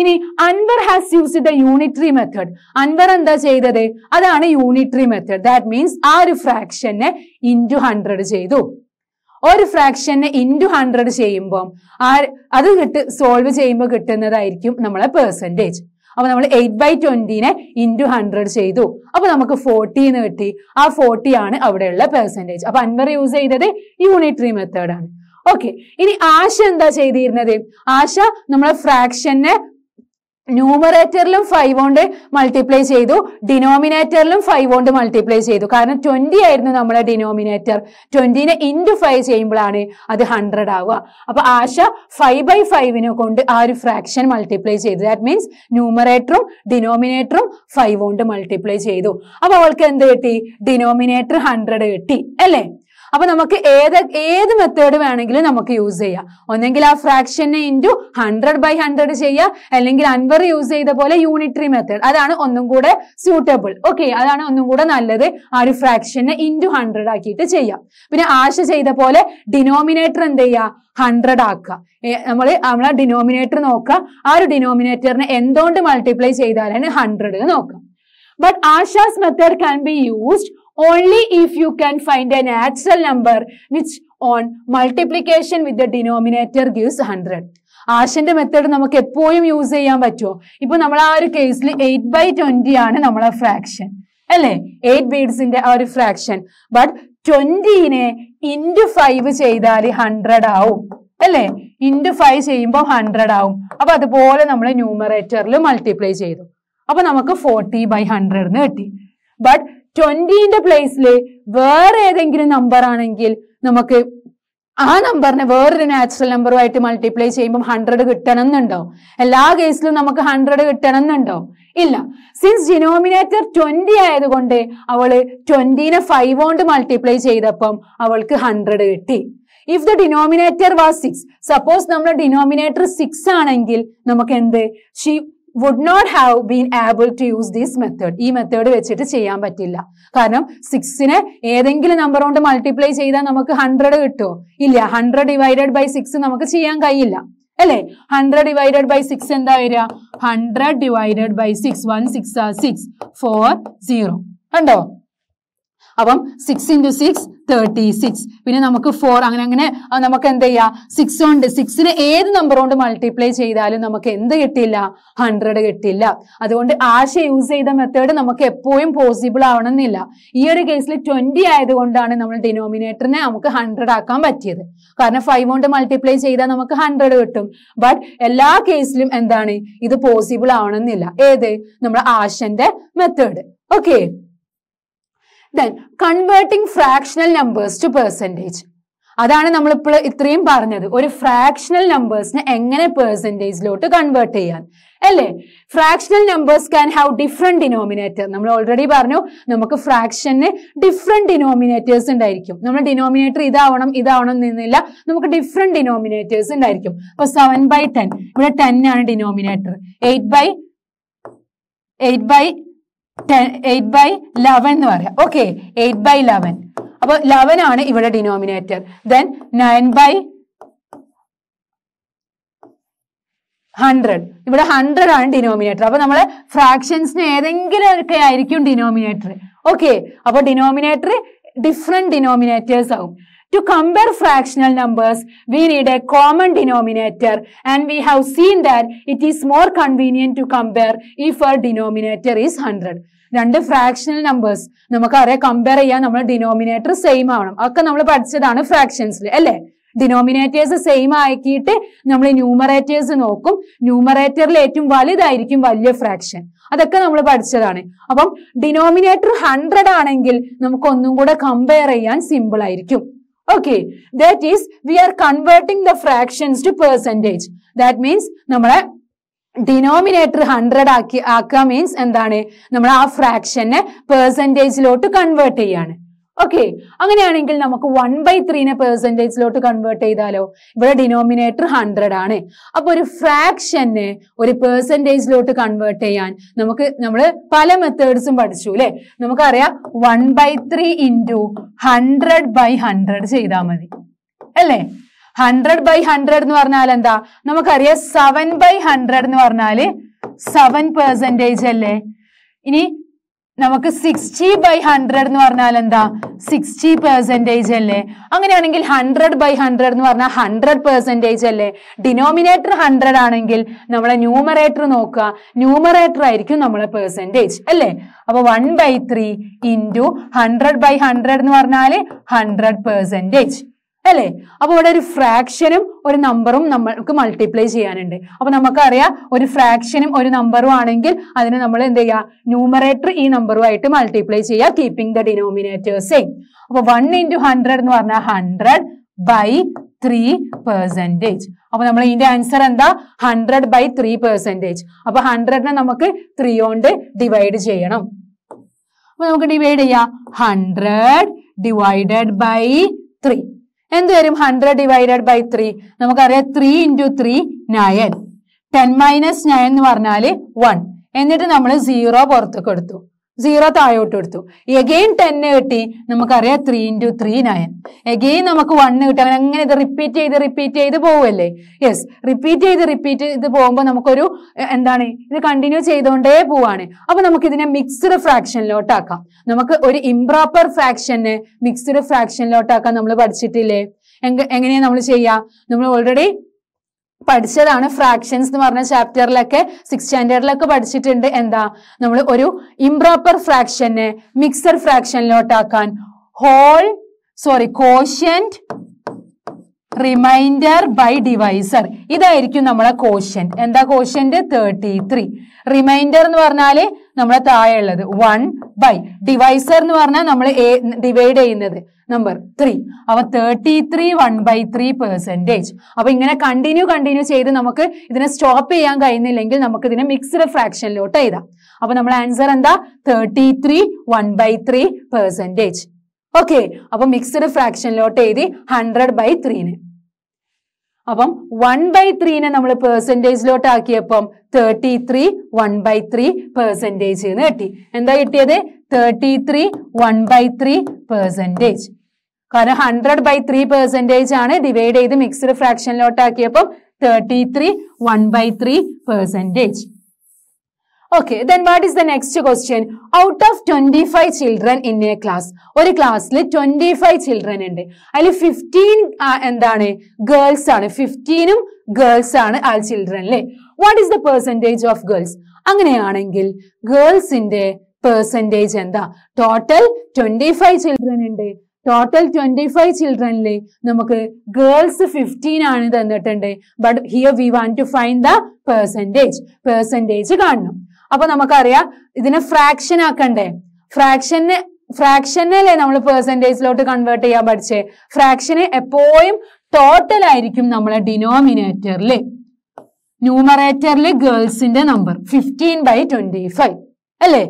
ഇനി Anwar has used the unitary method Anwar എന്താ ചെയ്തത് അതാണ് യൂണിറ്ററി മെത്തേഡ് ദാറ്റ് മീൻസ് ആ ഒരു ഫ്രാക്ഷനെ ഇൻറ്റു ഹൺഡ്രഡ് ചെയ്തു ഒരു ഫ്രാക്ഷനെ ഇൻറ്റു ഹൺഡ്രഡ് ചെയ്യുമ്പോൾ ആ അത് കിട്ട് സോൾവ് ചെയ്യുമ്പോൾ കിട്ടുന്നതായിരിക്കും നമ്മളെ പെർസെൻറ്റേജ് അപ്പോൾ നമ്മൾ എയ്റ്റ് ബൈ ട്വൻറ്റീനെ ഇൻറ്റു ഹൺഡ്രഡ് ചെയ്തു അപ്പോൾ നമുക്ക് എന്ന് കിട്ടി ആ ഫോർട്ടി ആണ് അവിടെയുള്ള പെർസെൻറ്റേജ് അപ്പോൾ അൻവർ യൂസ് ചെയ്തത് യൂണിറ്ററി മെത്തേഡാണ് ഓക്കെ ഇനി ആശ എന്താ ചെയ്തിരുന്നത് ആശ നമ്മളെ ഫ്രാക്ഷനെ ന്യൂമറേറ്ററിലും ഫൈവ് കൊണ്ട് മൾട്ടിപ്ലൈ ചെയ്തു ഡിനോമിനേറ്ററിലും ഫൈവ് കൊണ്ട് മൾട്ടിപ്ലൈ ചെയ്തു കാരണം ട്വന്റി ആയിരുന്നു നമ്മുടെ ഡിനോമിനേറ്റർ ട്വന്റിനെ ഇൻറ്റു ഫൈവ് ചെയ്യുമ്പോഴാണ് അത് ഹൺഡ്രഡ് ആവുക അപ്പൊ ആശ ഫൈവ് ബൈ ഫൈവിനെ കൊണ്ട് ആ ഒരു ഫ്രാക്ഷൻ മൾട്ടിപ്ലൈ ചെയ്തു ദാറ്റ് മീൻസ് ന്യൂമറേറ്ററും ഡിനോമിനേറ്ററും ഫൈവ് കൊണ്ട് മൾട്ടിപ്ലൈ ചെയ്തു അപ്പൊ അവൾക്ക് എന്ത് കിട്ടി ഡിനോമിനേറ്റർ ഹൺഡ്രഡ് കിട്ടി അല്ലേ അപ്പൊ നമുക്ക് ഏത് ഏത് മെത്തേഡ് വേണമെങ്കിലും നമുക്ക് യൂസ് ചെയ്യാം ഒന്നെങ്കിൽ ആ ഫ്രാക്ഷനെ ഇൻറ്റു ഹൺഡ്രഡ് ബൈ ഹൺഡ്രഡ് ചെയ്യുക അല്ലെങ്കിൽ അൻവർ യൂസ് ചെയ്ത പോലെ യൂണിറ്ററി മെത്തേഡ് അതാണ് ഒന്നും കൂടെ സ്യൂട്ടബിൾ ഓക്കെ അതാണ് ഒന്നും കൂടെ നല്ലത് ആ ഒരു ഫ്രാക്ഷനെ ഇൻറ്റു ഹൺഡ്രഡ് ആക്കിയിട്ട് ചെയ്യാം പിന്നെ ആശ ചെയ്ത പോലെ ഡിനോമിനേറ്റർ എന്ത് ചെയ്യുക ഹൺഡ്രഡ് ആക്കുക നമ്മൾ നമ്മളെ ഡിനോമിനേറ്റർ നോക്കുക ആ ഒരു ഡിനോമിനേറ്ററിനെ എന്തുകൊണ്ട് മൾട്ടിപ്ലൈ ചെയ്താലാണ് ഹൺഡ്രഡ് നോക്കാം but Asha's method can be used only if you can find a natural number which on multiplication with the denominator gives 100. ആശന്റെ മെത്തേഡ് നമുക്ക് എപ്പോഴും യൂസ് ചെയ്യാൻ പറ്റുമോ ഇപ്പൊ നമ്മൾ ആ ഒരു കേസിൽ എയ്റ്റ് ബൈ ട്വന്റി ആണ് നമ്മളെ ഫ്രാക്ഷൻ അല്ലേ എയ്റ്റ് ബീഡ്സിന്റെ ആ ഒരു ഫ്രാക്ഷൻ ബട്ട് ട്വന്റിനെ ഇൻറ്റു ഫൈവ് ചെയ്താൽ ഹൺഡ്രഡ് ആവും അല്ലേ ഇൻറ്റു ഫൈവ് ചെയ്യുമ്പോൾ ഹൺഡ്രഡ് ആവും അപ്പൊ അതുപോലെ നമ്മൾ ന്യൂമറേറ്ററിൽ മൾട്ടിപ്ലൈ ചെയ്തു അപ്പൊ നമുക്ക് ഫോർട്ടി ബൈ ഹൺഡ്രഡ് എന്ന് കിട്ടി ബട്ട് ട്വന്റിന്റെ പ്ലേസിൽ വേറെ ഏതെങ്കിലും നമ്പർ ആണെങ്കിൽ നമുക്ക് ആ നമ്പറിനെ വേറൊരു നാച്ചുറൽ നമ്പറുമായിട്ട് മൾട്ടിപ്ലൈ ചെയ്യുമ്പോൾ ഹൺഡ്രഡ് കിട്ടണം എന്നുണ്ടോ എല്ലാ കേസിലും നമുക്ക് ഹൺഡ്രഡ് കിട്ടണം എന്നുണ്ടോ ഇല്ല സിൻസ് ഡിനോമിനേറ്റർ ട്വന്റി ആയതുകൊണ്ട് അവള് ട്വന്റിനെ ഫൈവ് കൊണ്ട് മൾട്ടിപ്ലൈ ചെയ്തപ്പം അവൾക്ക് ഹൺഡ്രഡ് കിട്ടി if the denominator was six suppose നമ്മുടെ ഡിനോമിനേറ്റർ സിക്സ് ആണെങ്കിൽ നമുക്ക് എന്ത് she would not have been able to use these method ഈ മെത്തേഡ് വെച്ചിട്ട് ചെയ്യാൻ പറ്റില്ല കാരണം സിക്സിനെ ഏതെങ്കിലും നമ്പർ കൊണ്ട് മൾട്ടിപ്ലൈ ചെയ്താൽ നമുക്ക് ഹൺഡ്രഡ് കിട്ടുമോ ഇല്ല ഹൺഡ്രഡ് ഡിവൈഡഡ് ബൈ സിക്സ് നമുക്ക് ചെയ്യാൻ കഴിയില്ല അല്ലേ ഹൺഡ്രഡ് ഡിവൈഡഡ് ബൈ സിക്സ് എന്താ വരിക hundred divided by six one six six four zero കണ്ടോ അപ്പം six into six thirty six പിന്നെ നമുക്ക് ഫോർ അങ്ങനെ അങ്ങനെ നമുക്ക് എന്ത് ചെയ്യാം സിക്സ് കൊണ്ട് സിക്സിന് ഏത് നമ്പർ കൊണ്ട് മൾട്ടിപ്ലൈ ചെയ്താലും നമുക്ക് എന്ത് കിട്ടില്ല ഹൺഡ്രഡ് കിട്ടില്ല അതുകൊണ്ട് ആശ യൂസ് ചെയ്ത മെത്തേഡ് നമുക്ക് എപ്പോഴും പോസിബിൾ ആവണമെന്നില്ല ഈ ഒരു കേസിൽ ട്വന്റി ആയതുകൊണ്ടാണ് നമ്മൾ ഡിനോമിനേറ്ററിനെ നമുക്ക് ഹൺഡ്രഡ് ആക്കാൻ പറ്റിയത് കാരണം ഫൈവ് കൊണ്ട് മൾട്ടിപ്ലൈ ചെയ്താൽ നമുക്ക് ഹൺഡ്രഡ് കിട്ടും ബട്ട് എല്ലാ കേസിലും എന്താണ് ഇത് പോസിബിൾ ആവണമെന്നില്ല ഏത് നമ്മുടെ ആശന്റെ method okay then converting fractional numbers to percentage അതാണ് നമ്മളിപ്പോൾ ഇത്രയും പറഞ്ഞത് ഒരു ഫ്രാക്ഷണൽ നമ്പേഴ്സിനെ എങ്ങനെ പെർസെൻറ്റേജിലോട്ട് കൺവേർട്ട് ചെയ്യാൻ അല്ലേ fractional numbers can have different denominator നമ്മൾ ഓൾറെഡി പറഞ്ഞു നമുക്ക് ഫ്രാക്ഷന് ഡിഫറെൻറ്റ് ഡിനോമിനേറ്റേഴ്സ് ഉണ്ടായിരിക്കും നമ്മൾ ഡിനോമിനേറ്റർ ഇതാവണം ഇതാവണം എന്നില്ല നമുക്ക് ഡിഫറെൻറ്റ് ഡിനോമിനേറ്റേഴ്സ് ഉണ്ടായിരിക്കും അപ്പൊ സെവൻ ബൈ ടെൻ ഇവിടെ ടെൻ ആണ് denominator eight by eight by eight by eleven എന്ന് പറയാം ഓക്കെ എയ്റ്റ് ബൈ ലെവൻ അപ്പോൾ ലെവൻ ആണ് ഇവിടെ denominator then nine by hundred ഇവിടെ ഹൺഡ്രഡ് ആണ് ഡിനോമിനേറ്റർ അപ്പോൾ നമ്മള് ഫ്രാക്ഷൻസിന് ഏതെങ്കിലും ഒക്കെ ആയിരിക്കും ഡിനോമിനേറ്റർ ഓക്കെ അപ്പോൾ ഡിനോമിനേറ്റർ ഡിഫറെന്റ് ഡിനോമിനേറ്റേഴ്സ് ആവും To compare fractional numbers, we need a common denominator and we have seen that it is more convenient to compare if our denominator is 100. രണ്ട് ഫ്രാക്ഷണൽ നമ്പേഴ്സ് നമുക്കറിയാം compare ചെയ്യാൻ നമ്മൾ denominator same ആവണം ഒക്കെ നമ്മൾ പഠിച്ചതാണ് ഫ്രാക്ഷൻസിൽ അല്ലേ ഡിനോമിനേറ്റേഴ്സ് സെയിം ആക്കിയിട്ട് നമ്മൾ ന്യൂമറേറ്റേഴ്സ് നോക്കും ന്യൂമറേറ്ററിൽ ഏറ്റവും വലുതായിരിക്കും വലിയ ഫ്രാക്ഷൻ അതൊക്കെ നമ്മൾ പഠിച്ചതാണ് അപ്പം ഡിനോമിനേറ്റർ ഹൺഡ്രഡ് ആണെങ്കിൽ നമുക്ക് ഒന്നും കൂടെ കമ്പയർ ചെയ്യാൻ സിമ്പിൾ ആയിരിക്കും okay that is we are converting the fractions to percentage that means നമ്മളെ ഡിനോമിനേറ്റർ ഹൺഡ്രഡ് ആക്കി ആക്കുക മീൻസ് എന്താണ് നമ്മൾ ആ ഫ്രാക്ഷനെ പെർസെൻറ്റേജിലോട്ട് കൺവേർട്ട് ചെയ്യാണ് ഓക്കെ അങ്ങനെയാണെങ്കിൽ നമുക്ക് വൺ ബൈ ത്രീനെ പെർസെൻറ്റേജിലോട്ട് കൺവേർട്ട് ചെയ്താലോ ഇവിടെ ഡിനോമിനേറ്റർ ഹൺഡ്രഡ് ആണ് അപ്പോൾ ഒരു ഫ്രാക്ഷനെ ഒരു പെർസെൻറ്റേജിലോട്ട് കൺവേർട്ട് ചെയ്യാൻ നമുക്ക് നമ്മൾ പല മെത്തേഡ്സും പഠിച്ചു അല്ലേ നമുക്കറിയാം one by three into hundred by hundred ചെയ്താൽ മതി അല്ലേ ഹൺഡ്രഡ് ബൈ ഹൺഡ്രഡ് എന്ന് പറഞ്ഞാൽ എന്താ നമുക്കറിയാം സെവൻ ബൈ ഹൺഡ്രഡ് എന്ന് പറഞ്ഞാൽ സെവൻ പെർസെൻറ്റേജ് അല്ലേ ഇനി നമുക്ക് സിക്സ്റ്റി ബൈ ഹൺഡ്രഡ് എന്ന് പറഞ്ഞാൽ എന്താ സിക്സ്റ്റി പെർസെൻറ്റേജ് അല്ലേ അങ്ങനെയാണെങ്കിൽ ഹൺഡ്രഡ് ബൈ ഹൺഡ്രഡ് എന്ന് പറഞ്ഞാൽ ഹൺഡ്രഡ് പെർസെൻറ്റേജ് അല്ലേ ഡിനോമിനേറ്റർ ഹൺഡ്രഡ് ആണെങ്കിൽ നമ്മളെ ന്യൂമറേറ്റർ നോക്കുക ന്യൂമറേറ്റർ ആയിരിക്കും നമ്മളെ പെർസെൻറ്റേജ് അല്ലേ അപ്പൊ one by three into hundred by hundred എന്ന് പറഞ്ഞാൽ ഹൺഡ്രഡ് പെർസെൻറ്റേജ് അല്ലേ അപ്പോൾ ഇവിടെ ഒരു ഫ്രാക്ഷനും ഒരു നമ്പറും നമ്മൾക്ക് മൾട്ടിപ്ലൈ ചെയ്യാനുണ്ട് അപ്പോൾ നമുക്കറിയാം ഒരു ഫ്രാക്ഷനും ഒരു നമ്പറും ആണെങ്കിൽ അതിന് നമ്മൾ എന്ത് ചെയ്യുക ന്യൂമറേറ്റർ ഈ നമ്പറുമായിട്ട് മൾട്ടിപ്ലൈ ചെയ്യുക കീപ്പിംഗ് ദ ഡിനോമിനേറ്റേഴ്സ് സെയിം അപ്പോൾ വൺ ഇൻറ്റു ഹൺഡ്രഡ് എന്ന് പറഞ്ഞാൽ ഹൺഡ്രഡ് ബൈ ത്രീ പെർസെൻറ്റേജ് അപ്പോൾ നമ്മൾ ഇതിന്റെ ആൻസർ എന്താ ഹൺഡ്രഡ് ബൈ ത്രീ പെർസെൻറ്റേജ് അപ്പോൾ ഹൺഡ്രഡിനെ നമുക്ക് ത്രീ കൊണ്ട് ഡിവൈഡ് ചെയ്യണം അപ്പോൾ നമുക്ക് ഡിവൈഡ് ചെയ്യാം ഹൺഡ്രഡ് ഡിവൈഡഡ് ബൈ ത്രീ എന്ത് വരും ഹൺഡ്രഡ് ഡിവൈഡഡ് ബൈ ത്രീ നമുക്കറിയാം three into three nine ten minus nine എന്ന് പറഞ്ഞാൽ വൺ എന്നിട്ട് നമ്മൾ സീറോ പുറത്തേക്ക് കൊടുത്തു സീറോ താഴോട്ട് എടുത്തു എഗെയിൻ ടെന്ന് കിട്ടി നമുക്കറിയാം three into three nine again നമുക്ക് വണ്ണ് കിട്ടും അങ്ങനെ അങ്ങനെ ഇത് റിപ്പീറ്റ് ചെയ്ത് റിപ്പീറ്റ് ചെയ്ത് പോവുമല്ലേ യെസ് റിപ്പീറ്റ് ചെയ്ത് റിപ്പീറ്റ് ചെയ്ത് പോകുമ്പോൾ നമുക്കൊരു എന്താണ് ഇത് കണ്ടിന്യൂ ചെയ്തുകൊണ്ടേ പോവാണ് അപ്പോൾ നമുക്കിതിനെ മിക്സ്ഡ് ഫ്രാക്ഷനിലോട്ടാക്കാം നമുക്ക് ഒരു ഇംപ്രോപ്പർ ഫ്രാക്ഷനെ മിക്സ്ഡ് ഫ്രാക്ഷനിലോട്ടാക്കാൻ നമ്മൾ പഠിച്ചിട്ടില്ലേ എങ്ങനെയാ നമ്മൾ ചെയ്യാം നമ്മൾ ഓൾറെഡി പഠിച്ചതാണ് ഫ്രാക്ഷൻസ് എന്ന് പറഞ്ഞ ചാപ്റ്ററിലൊക്കെ സിക്സ് സ്റ്റാൻഡേർഡിലൊക്കെ പഠിച്ചിട്ടുണ്ട് എന്താ നമ്മൾ ഒരു ഇംപ്രോപ്പർ ഫ്രാക്ഷനെ മിക്സർ ഫ്രാക്ഷനിലോട്ടാക്കാൻ whole sorry quotient remainder by divisor ഇതായിരിക്കും നമ്മളെ കോഷ്യൻ എന്താ കോഷ്യൻറ്റ് തേർട്ടി ത്രീ റിമൈൻഡർ എന്ന് പറഞ്ഞാൽ നമ്മുടെ താഴെയുള്ളത് വൺ ബൈ ഡിവൈസർ എന്ന് പറഞ്ഞാൽ നമ്മൾ ഡിവൈഡ് ചെയ്യുന്നത് നമ്പർ ത്രീ അപ്പൊ thirty three one by three percentage അപ്പൊ ഇങ്ങനെ കണ്ടിന്യൂ കണ്ടിന്യൂ ചെയ്ത് നമുക്ക് ഇതിനെ സ്റ്റോപ്പ് ചെയ്യാൻ കഴിയുന്നില്ലെങ്കിൽ നമുക്ക് ഇതിനെ മിക്സ്ഡ് ഫ്രാക്ഷനിലോട്ട് എഴുതാം അപ്പൊ നമ്മുടെ ആൻസർ എന്താ thirty three one by three percentage okay അപ്പൊ മിക്സ്ഡ് ഫ്രാക്ഷനിലോട്ട് എഴുതി ഹൺഡ്രഡ് ബൈ ത്രീന് അപ്പം വൺ ബൈ ത്രീനെ നമ്മൾ പേഴ്സൻറ്റേജിലോട്ട് ആക്കിയപ്പം thirty three one by three percentage എന്ന് കിട്ടി എന്താ കിട്ടിയത് thirty three one by three percentage കാരണം ഹൺഡ്രഡ് ബൈ ത്രീ പെർസെൻറ്റേജ് ആണ് ഡിവൈഡ് ചെയ്ത് മിക്സ്ഡ് ഫ്രാക്ഷനിലോട്ട് ആക്കിയപ്പം thirty three one by three percentage okay then what is the next question out of twenty five children in a class ഒരു ക്ലാസ്സിൽ twenty five children ഉണ്ട് അതിൽ fifteen എന്താണ് girls ആണ് ഫിഫ്റ്റീനും ഗേൾസ് ആണ് ആ ചിൽഡ്രൻ അല്ലേ what is the percentage of girls അങ്ങനെയാണെങ്കിൽ ഗേൾസിന്റെ പെർസെൻറ്റേജ് എന്താ ടോട്ടൽ ട്വന്റി ഫൈവ് ചിൽഡ്രൻ ഉണ്ട് ടോട്ടൽ ട്വന്റി ഫൈവ് ചിൽഡ്രനില് നമുക്ക് ഗേൾസ് ഫിഫ്റ്റീൻ ആണ് തന്നിട്ടുണ്ട് but here we want to find the percentage percentage കാണണം അപ്പൊ നമുക്കറിയാം ഇതിനെ ഫ്രാക്ഷൻ ആക്കണ്ടേ ഫ്രാക്ഷനെ ഫ്രാക്ഷനല്ലേ നമ്മൾ പെർസെൻറ്റേജിലോട്ട് കൺവേർട്ട് ചെയ്യാൻ പഠിച്ചേ ഫ്രാക്ഷന് എപ്പോഴും ടോട്ടൽ ആയിരിക്കും നമ്മളെ ഡിനോമിനേറ്ററില് ന്യൂമറേറ്ററില് ഗേൾസിന്റെ number fifteen by twenty five അല്ലേ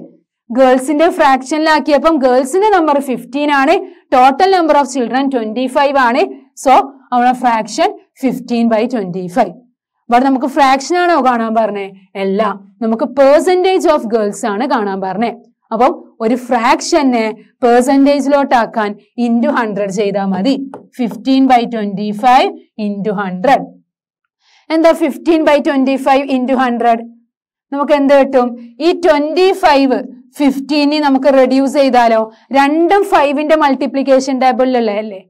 ഗേൾസിന്റെ ഫ്രാക്ഷനിലാക്കിയപ്പം ഗേൾസിന്റെ നമ്പർ ഫിഫ്റ്റീൻ ആണ് total number of children twenty five ആണ് സോ അവളെ fraction fifteen by twenty five ഇവിടെ നമുക്ക് ഫ്രാക്ഷൻ ആണോ കാണാൻ പറഞ്ഞേ അല്ല നമുക്ക് പേഴ്സൻറ്റേജ് ഓഫ് ഗേൾസ് ആണ് കാണാൻ പറഞ്ഞേ അപ്പം ഒരു ഫ്രാക്ഷനെ പേഴ്സൻറ്റേജിലോട്ടാക്കാൻ ഇൻറ്റു ഹൺഡ്രഡ് ചെയ്താൽ മതി fifteen by twenty five into hundred എന്താ fifteen by twenty five into hundred നമുക്ക് എന്ത് കിട്ടും ഈ ട്വന്റി ഫൈവ് ഫിഫ്റ്റീനെ നമുക്ക് റെഡ്യൂസ് ചെയ്താലോ രണ്ടും ഫൈവിന്റെ മൾട്ടിപ്ലിക്കേഷൻ ടേബിളിലല്ലേ അല്ലേ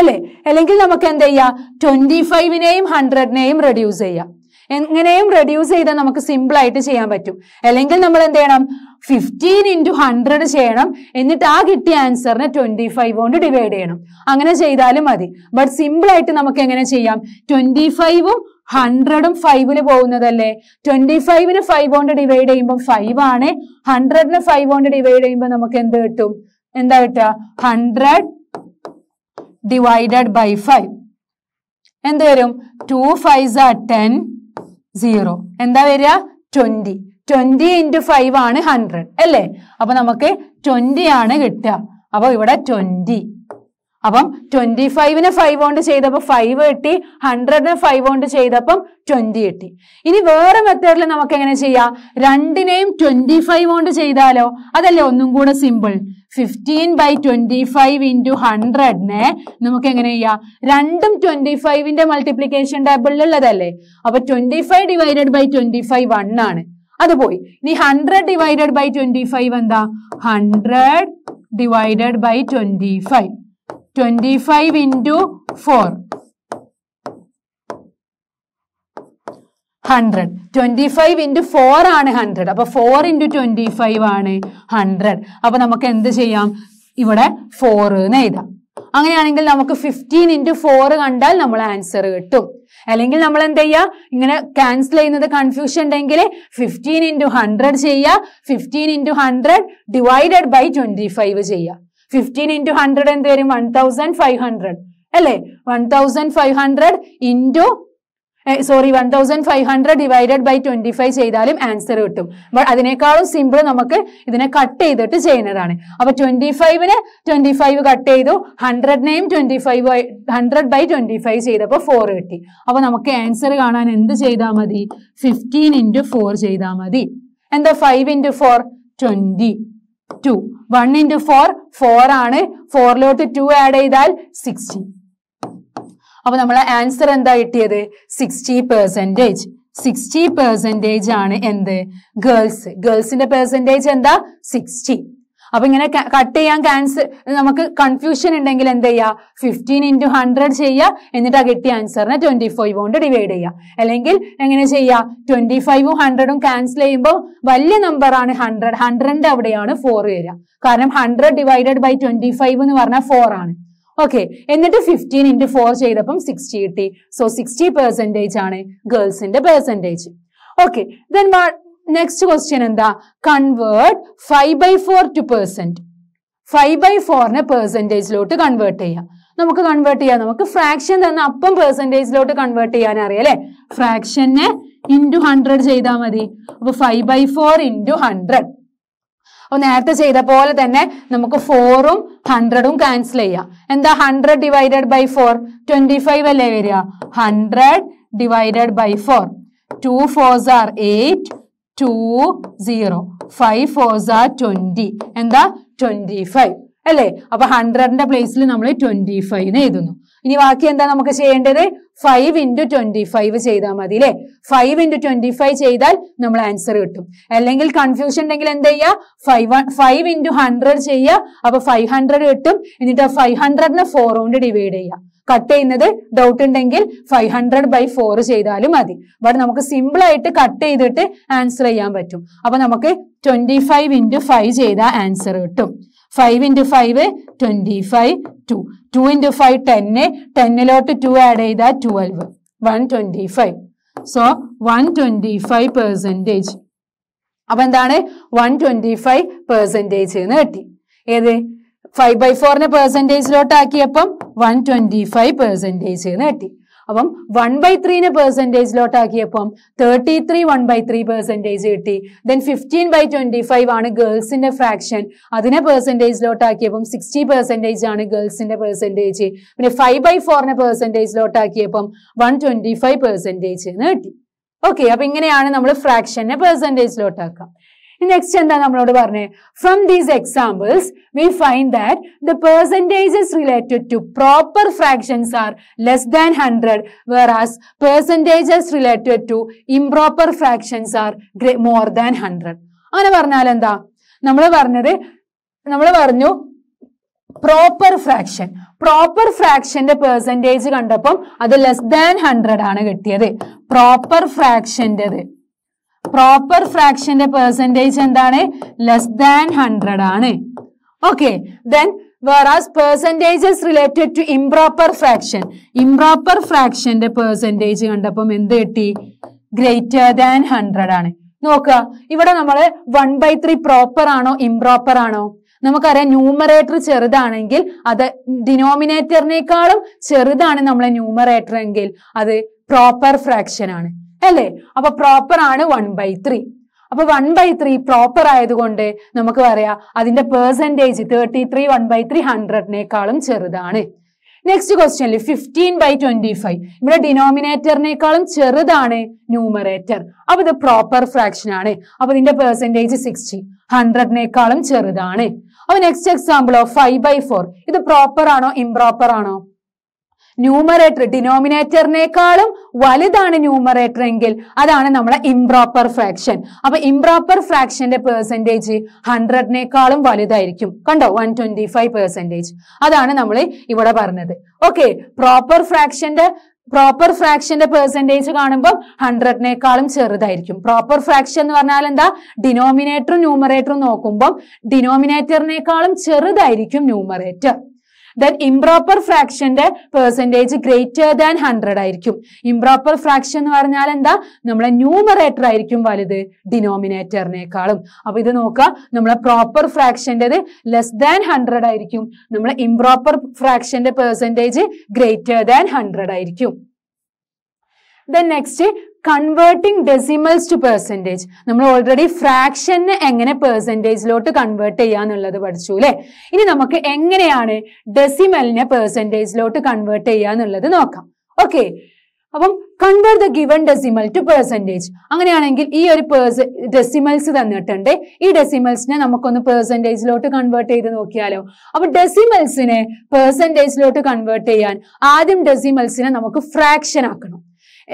അല്ലെ അല്ലെങ്കിൽ നമുക്ക് എന്ത് ചെയ്യാം ട്വന്റി ഫൈവിനെയും ഹൺഡ്രഡിനെയും റെഡ്യൂസ് ചെയ്യാം എങ്ങനെയും റെഡ്യൂസ് ചെയ്താൽ നമുക്ക് സിമ്പിൾ ആയിട്ട് ചെയ്യാൻ പറ്റും അല്ലെങ്കിൽ നമ്മൾ എന്ത് ചെയ്യണം ഫിഫ്റ്റീൻ ഇൻറ്റു ഹൺഡ്രഡ് ചെയ്യണം എന്നിട്ട് ആ കിട്ടിയ ആൻസറിനെ ട്വന്റി ഫൈവ് കൊണ്ട് ഡിവൈഡ് ചെയ്യണം അങ്ങനെ ചെയ്താലും മതി ബട്ട് സിമ്പിൾ ആയിട്ട് നമുക്ക് എങ്ങനെ ചെയ്യാം ട്വന്റി ഫൈവും ഹൺഡ്രഡും ഫൈവില് പോകുന്നതല്ലേ ട്വന്റി ഫൈവിന് ഫൈവ് കൊണ്ട് ഡിവൈഡ് ചെയ്യുമ്പോൾ ഫൈവ് ആണ് ഹൺഡ്രഡിന് ഫൈവ് കൊണ്ട് ഡിവൈഡ് ചെയ്യുമ്പോൾ നമുക്ക് എന്ത് കിട്ടും എന്താ കിട്ടുക ഹൺഡ്രഡ് ഡിവൈഡഡ് ബൈ ഫൈവ് എന്ത് വരും ടു ഫൈവ് ടെൻ സീറോ എന്താ വരിക ട്വന്റി ട്വന്റി ഇൻറ്റു ഫൈവ് ആണ് ഹൺഡ്രഡ് അല്ലേ അപ്പൊ നമുക്ക് ട്വന്റി ആണ് കിട്ടുക അപ്പൊ ഇവിടെ ട്വന്റി അപ്പം ട്വന്റി ഫൈവിന് ഫൈവ് കൊണ്ട് ചെയ്തപ്പോൾ ഫൈവ് കിട്ടി ഹൺഡ്രഡിന് ഫൈവ് കൊണ്ട് ചെയ്തപ്പം ട്വന്റി കിട്ടി ഇനി വേറെ മെത്തേഡിൽ നമുക്ക് എങ്ങനെ ചെയ്യാം രണ്ടിനെയും ട്വന്റി ഫൈവ് കൊണ്ട് ചെയ്താലോ അതല്ലേ ഒന്നും കൂടെ simple fifteen by twenty five into ഹൺഡ്രഡിനെ നമുക്ക് എങ്ങനെ ചെയ്യാം രണ്ടും ട്വന്റി ഫൈവിന്റെ മൾട്ടിപ്ലിക്കേഷൻ ടേബിളിലുള്ളതല്ലേ അപ്പൊ twenty five divided by twenty five one ആണ് അത് പോയി ഇനി hundred divided by twenty five എന്താ hundred divided by twenty five twenty five into four hundred twenty five into four ആണ് ഹൺഡ്രഡ് അപ്പൊ ഫോർ ഇൻറ്റു ട്വന്റി ഫൈവ് ആണ് hundred അപ്പൊ നമുക്ക് എന്ത് ചെയ്യാം ഇവിടെ ഫോർ എന്ന് എഴുതാം അങ്ങനെയാണെങ്കിൽ നമുക്ക് ഫിഫ്റ്റീൻ ഇൻറ്റു ഫോർ കണ്ടാൽ നമ്മൾ ആൻസർ കിട്ടും അല്ലെങ്കിൽ നമ്മൾ എന്ത് ചെയ്യാ ഇങ്ങനെ ക്യാൻസൽ ചെയ്യുന്നത് കൺഫ്യൂഷൻ ഉണ്ടെങ്കിൽ ഫിഫ്റ്റീൻ ഇൻറ്റു ഹൺഡ്രഡ് ചെയ്യുക fifteen into hundred divided by twenty five ചെയ്യുക ഫിഫ്റ്റീൻ ഇൻറ്റു ഹൺഡ്രഡ് എന്ത് വരും വൺ തൗസൻഡ് ഫൈവ് ഹൺഡ്രഡ് അല്ലേ one thousand five hundred into sorry one thousand five hundred divided by twenty five ചെയ്താലും answer കിട്ടും അപ്പോൾ അതിനേക്കാളും simple നമുക്ക് ഇതിനെ കട്ട് ചെയ്തിട്ട് ചെയ്യുന്നതാണ് അപ്പൊ ട്വന്റി ഫൈവിന് ട്വന്റി ഫൈവ് കട്ട് ചെയ്തു ഹൺഡ്രഡിനെയും twenty five hundred by twenty five ചെയ്തപ്പോൾ ഫോർ കിട്ടി അപ്പൊ നമുക്ക് ആൻസർ കാണാൻ എന്ത് ചെയ്താൽ മതി ഫിഫ്റ്റീൻ ഇൻറ്റു ഫോർ ചെയ്താൽ മതി എന്താ five into four twenty two one into four four ആണ് ഫോറിലോട്ട് ടു ആഡ് ചെയ്താൽ സിക്സ്റ്റീൻ അപ്പൊ നമ്മളെ ആൻസർ എന്താ കിട്ടിയത് സിക്സ്റ്റി പെർസെൻറ്റേജ് സിക്സ്റ്റി പെർസെൻറ്റേജ് ആണ് എന്ത് ഗേൾസ് ഗേൾസിന്റെ പെർസെൻറ്റേജ് എന്താ സിക്സ്റ്റി അപ്പൊ ഇങ്ങനെ കട്ട് ചെയ്യാൻ ക്യാൻസർ നമുക്ക് കൺഫ്യൂഷൻ ഉണ്ടെങ്കിൽ എന്ത് ചെയ്യുക ഫിഫ്റ്റീൻ ഇൻറ്റു ഹൺഡ്രഡ് ചെയ്യുക എന്നിട്ട് ആ കിട്ടിയ ആൻസറിനെ ട്വന്റി ഫൈവ് കൊണ്ട് ഡിവൈഡ് ചെയ്യുക അല്ലെങ്കിൽ എങ്ങനെ ചെയ്യുക ട്വന്റി ഫൈവും ഹൺഡ്രഡും ക്യാൻസൽ ചെയ്യുമ്പോൾ വലിയ നമ്പറാണ് ഹൺഡ്രഡ് ഹൺഡ്രഡിന്റെ അവിടെയാണ് ഫോർ വരിക കാരണം hundred divided by twenty five എന്ന് പറഞ്ഞാൽ ഫോർ ആണ് ഓക്കെ എന്നിട്ട് ഫിഫ്റ്റീൻ ഇൻറ്റു ഫോർ ചെയ്തപ്പം സിക്സ്റ്റി കിട്ടി സോ സിക്സ്റ്റി പെർസെൻറ്റേജ് ആണ് ഗേൾസിന്റെ percentage okay then next question എന്താ convert five by four to percent five by ഫോറിനെ പെർസെൻറ്റേജിലോട്ട് കൺവേർട്ട് ചെയ്യാം നമുക്ക് കൺവേർട്ട് ചെയ്യാം നമുക്ക് ഫ്രാക്ഷൻ തന്നെ അപ്പം പെർസെൻറ്റേജിലോട്ട് കൺവേർട്ട് ചെയ്യാൻ അറിയാം അല്ലേ ഫ്രാക്ഷനെ ഇൻറ്റു ഹൺഡ്രഡ് ചെയ്താൽ മതി അപ്പോൾ five by four into hundred അപ്പോൾ നേരത്തെ ചെയ്ത പോലെ തന്നെ നമുക്ക് ഫോറും ഹൺഡ്രഡും ക്യാൻസൽ ചെയ്യാം എന്താ hundred divided by four twenty five അല്ലേ വരിക hundred divided by four two fours are eight two zero five fours are twenty എന്താ ട്വൻറ്റി ഫൈവ് അല്ലേ അപ്പൊ ഹൺഡ്രഡിന്റെ പ്ലേസിൽ നമ്മൾ ട്വൻറ്റി ഫൈവ് എഴുതുന്നു ഇനി ബാക്കി എന്താ നമുക്ക് ചെയ്യേണ്ടത് ഫൈവ് ഇൻറ്റു ട്വന്റി ഫൈവ് ചെയ്താൽ മതി അല്ലേ ഫൈവ് ഇൻറ്റു ട്വന്റി ഫൈവ് ചെയ്താൽ നമ്മൾ ആൻസർ കിട്ടും അല്ലെങ്കിൽ കൺഫ്യൂഷൻ ഉണ്ടെങ്കിൽ എന്ത് ചെയ്യുക ഫൈവ് ഫൈവ് ഇൻറ്റു ഹൺഡ്രഡ് ചെയ്യുക അപ്പൊ ഫൈവ് ഹൺഡ്രഡ് കിട്ടും എന്നിട്ട് ആ ഫൈവ് ഹൺഡ്രഡിനെ ഫോർ കൊണ്ട് ഡിവൈഡ് ചെയ്യുക കട്ട് ചെയ്യുന്നത് ഡൗട്ട് ഉണ്ടെങ്കിൽ ഫൈവ് ഹൺഡ്രഡ് ബൈ ഫോർ ചെയ്താലും മതി ബട്ട് നമുക്ക് സിമ്പിൾ ആയിട്ട് കട്ട് ചെയ്തിട്ട് ആൻസർ ചെയ്യാൻ പറ്റും അപ്പൊ നമുക്ക് ട്വന്റി ഫൈവ് ഇൻറ്റു ഫൈവ് ചെയ്താൽ ആൻസർ കിട്ടും five into five twenty five two two into five ten ടെന്നിലോട്ട് ടു ആഡ് ചെയ്താൽ twelve one twenty five so one twenty five percentage അപ്പം എന്താണ് വൺ ട്വൻറ്റി ഫൈവ് പെർസെൻറ്റേജ് എന്ന് കിട്ടി ഏത് ഫൈവ് ബൈ ഫോറിന് പെർസെൻറ്റേജിലോട്ട് ആക്കിയപ്പം വൺ ട്വൻറ്റി ഫൈവ് പെർസെൻറ്റേജ് എന്ന് കിട്ടി അപ്പം വൺ ബൈ ത്രീനെ പെർസെൻറ്റേജിലോട്ടാക്കിയപ്പം thirty three one by three percentage കിട്ടി then fifteen by twenty five ആണ് ഗേൾസിൻ്റെ ഫ്രാക്ഷൻ അതിനെ പെർസെൻറ്റേജിലോട്ടാക്കിയപ്പം സിക്സ്റ്റി പെർസെൻറ്റേജ് ആണ് ഗേൾസിൻ്റെ പെർസെൻറ്റേജ് പിന്നെ ഫൈവ് ബൈ ഫോറിനെ പെർസെൻറ്റേജിലോട്ടാക്കിയപ്പം വൺ ട്വൻറ്റി ഫൈവ് പെർസെൻറ്റേജ് എന്ന് കിട്ടി ഓക്കെ അപ്പം ഇങ്ങനെയാണ് നമ്മൾ ഫ്രാക്ഷനെ പെർസെൻറ്റേജിലോട്ടാക്കാം നെക്സ്റ്റ് എന്താ നമ്മളോട് പറഞ്ഞത് from these examples we find that the percentages related to proper fractions are less than hundred whereas percentages related to improper fractions are more than hundred അങ്ങനെ പറഞ്ഞാൽ എന്താ നമ്മൾ പറഞ്ഞത് നമ്മൾ പറഞ്ഞു പ്രോപ്പർ ഫ്രാക്ഷൻ പ്രോപ്പർ ഫ്രാക്ഷന്റെ പെർസെൻറ്റേജ് കണ്ടപ്പം അത് ലെസ് ദാൻ ഹൺഡ്രഡ് ആണ് കിട്ടിയത് പ്രോപ്പർ ഫ്രാക്ഷൻ്റെത് പ്രോപ്പർ ഫ്രാക്ഷന്റെ പെർസെൻറ്റേജ് എന്താണ് ലെസ് ദാൻ ഹൺഡ്രഡ് ആണ് okay then whereas percentages related to improper fraction improper ഫ്രാക്ഷന്റെ പെർസെൻറ്റേജ് കണ്ടപ്പം എന്ത് കിട്ടി ഗ്രേറ്റർ ദാൻ ഹൺഡ്രഡ് ആണ് നോക്കുക ഇവിടെ നമ്മൾ വൺ ബൈ ത്രീ പ്രോപ്പർ ആണോ ഇംപ്രോപ്പർ ആണോ നമുക്കറിയാം ന്യൂമറേറ്റർ ചെറുതാണെങ്കിൽ അത് ഡിനോമിനേറ്ററിനേക്കാളും ചെറുതാണ് നമ്മളെ ന്യൂമറേറ്റർ എങ്കിൽ അത് പ്രോപ്പർ ഫ്രാക്ഷൻ ആണ് അല്ലേ അപ്പൊ പ്രോപ്പർ ആണ് വൺ ബൈ ത്രീ അപ്പൊ വൺ ബൈ ത്രീ പ്രോപ്പർ ആയതുകൊണ്ട് നമുക്ക് പറയാം അതിന്റെ percentage thirty three one by three ഹൺഡ്രഡിനേക്കാളും ചെറുതാണ് നെക്സ്റ്റ് ക്വസ്റ്റ്യനിൽ ഫിഫ്റ്റീൻ ബൈ ട്വന്റി ഫൈവ് ഇവിടെ ഡിനോമിനേറ്ററിനേക്കാളും ചെറുതാണ് ന്യൂമറേറ്റർ അപ്പൊ ഇത് പ്രോപ്പർ ഫ്രാക്ഷൻ ആണ് അപ്പൊ ഇതിന്റെ പെർസെൻറ്റേജ് സിക്സ്റ്റി ഹൺഡ്രഡിനേക്കാളും ചെറുതാണ് അപ്പൊ next example of five by four ഇത് പ്രോപ്പർ ആണോ ഇംപ്രോപ്പർ ആണോ ന്യൂമറേറ്റർ ഡിനോമിനേറ്ററിനേക്കാളും വലുതാണ് ന്യൂമറേറ്റർ എങ്കിൽ അതാണ് നമ്മുടെ ഇംപ്രോപ്പർ ഫ്രാക്ഷൻ അപ്പൊ ഇംപ്രോപ്പർ ഫ്രാക്ഷന്റെ പെർസെൻറ്റേജ് ഹൺഡ്രഡിനേക്കാളും വലുതായിരിക്കും കണ്ടോ വൺ ട്വന്റി ഫൈവ് പെർസെൻറ്റേജ് അതാണ് നമ്മൾ ഇവിടെ പറഞ്ഞത് ഓക്കെ പ്രോപ്പർ ഫ്രാക്ഷന്റെ പ്രോപ്പർ ഫ്രാക്ഷന്റെ പെർസെൻറ്റേജ് കാണുമ്പോൾ ഹൺഡ്രഡിനേക്കാളും ചെറുതായിരിക്കും പ്രോപ്പർ ഫ്രാക്ഷൻ എന്ന് പറഞ്ഞാൽ എന്താ ഡിനോമിനേറ്ററും ന്യൂമറേറ്ററും നോക്കുമ്പോൾ ഡിനോമിനേറ്ററിനേക്കാളും ചെറുതായിരിക്കും ന്യൂമറേറ്റർ ദാറ്റ് ഇംപ്രോപ്പർ ഫ്രാക്ഷന്റെ പെർസെൻറ്റേജ് ഗ്രേറ്റർ ദാൻ ഹൺഡ്രഡ് ആയിരിക്കും ഇംപ്രോപ്പർ ഫ്രാക്ഷൻ എന്ന് പറഞ്ഞാൽ എന്താ നമ്മളെ ന്യൂമറേറ്റർ ആയിരിക്കും വലുത് ഡിനോമിനേറ്ററിനേക്കാളും അപ്പൊ ഇത് നോക്കുക നമ്മളെ പ്രോപ്പർ ഫ്രാക്ഷൻ്റെത് ലെസ് ദാൻ ഹൺഡ്രഡ് ആയിരിക്കും നമ്മളെ ഇംപ്രോപ്പർ ഫ്രാക്ഷന്റെ പെർസെൻറ്റേജ് ഗ്രേറ്റർ ദാൻ ഹൺഡ്രഡ് ആയിരിക്കും then next converting decimals to percentage നമ്മൾ ഓൾറെഡി ഫ്രാക്ഷനെ എങ്ങനെ പെർസെൻറ്റേജിലോട്ട് കൺവേർട്ട് ചെയ്യാന്നുള്ളത് പഠിച്ചു അല്ലേ ഇനി നമുക്ക് എങ്ങനെയാണ് ഡെസിമലിനെ പെർസെൻറ്റേജിലോട്ട് കൺവേർട്ട് ചെയ്യാന്നുള്ളത് നോക്കാം ഓക്കെ അപ്പം convert the given decimal to percentage അങ്ങനെയാണെങ്കിൽ ഈ ഒരു ഡെസിമൽസ് തന്നിട്ടുണ്ട് ഈ ഡെസിമൽസിനെ നമുക്കൊന്ന് പെർസെൻറ്റേജിലോട്ട് കൺവേർട്ട് ചെയ്ത് നോക്കിയാലോ അപ്പൊ ഡെസിമൽസിനെ പെർസെൻറ്റേജിലോട്ട് കൺവേർട്ട് ചെയ്യാൻ ആദ്യം ഡെസിമൽസിനെ നമുക്ക് ഫ്രാക്ഷൻ ആക്കണം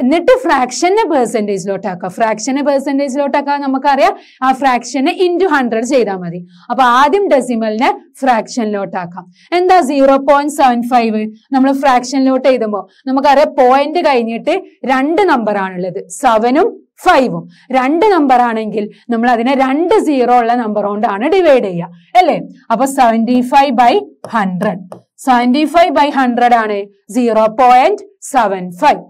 എന്നിട്ട് ഫ്രാക്ഷനെ പെർസെൻറ്റേജിലോട്ടാക്കുക ഫ്രാക്ഷനെ പെർസെൻറ്റേജിലോട്ടാക്കാൻ നമുക്കറിയാം ആ ഫ്രാക്ഷനെ ഇൻറ്റു ഹൺഡ്രഡ് ചെയ്താൽ മതി അപ്പോൾ ആദ്യം ഡെസിമലിനെ ഫ്രാക്ഷനിലോട്ടാക്കാം എന്താ സീറോ പോയിന്റ് സെവൻ ഫൈവ് നമ്മൾ ഫ്രാക്ഷനിലോട്ട് എഴുതുമ്പോൾ നമുക്കറിയാം പോയിന്റ് കഴിഞ്ഞിട്ട് രണ്ട് നമ്പറാണുള്ളത് സെവനും ഫൈവും രണ്ട് നമ്പർ ആണെങ്കിൽ നമ്മൾ അതിനെ രണ്ട് സീറോ ഉള്ള നമ്പർ കൊണ്ടാണ് ഡിവൈഡ് ചെയ്യുക അല്ലേ അപ്പൊ seventy five by hundred seventy five by hundred ആണ് സീറോ പോയിന്റ് സെവൻ ഫൈവ്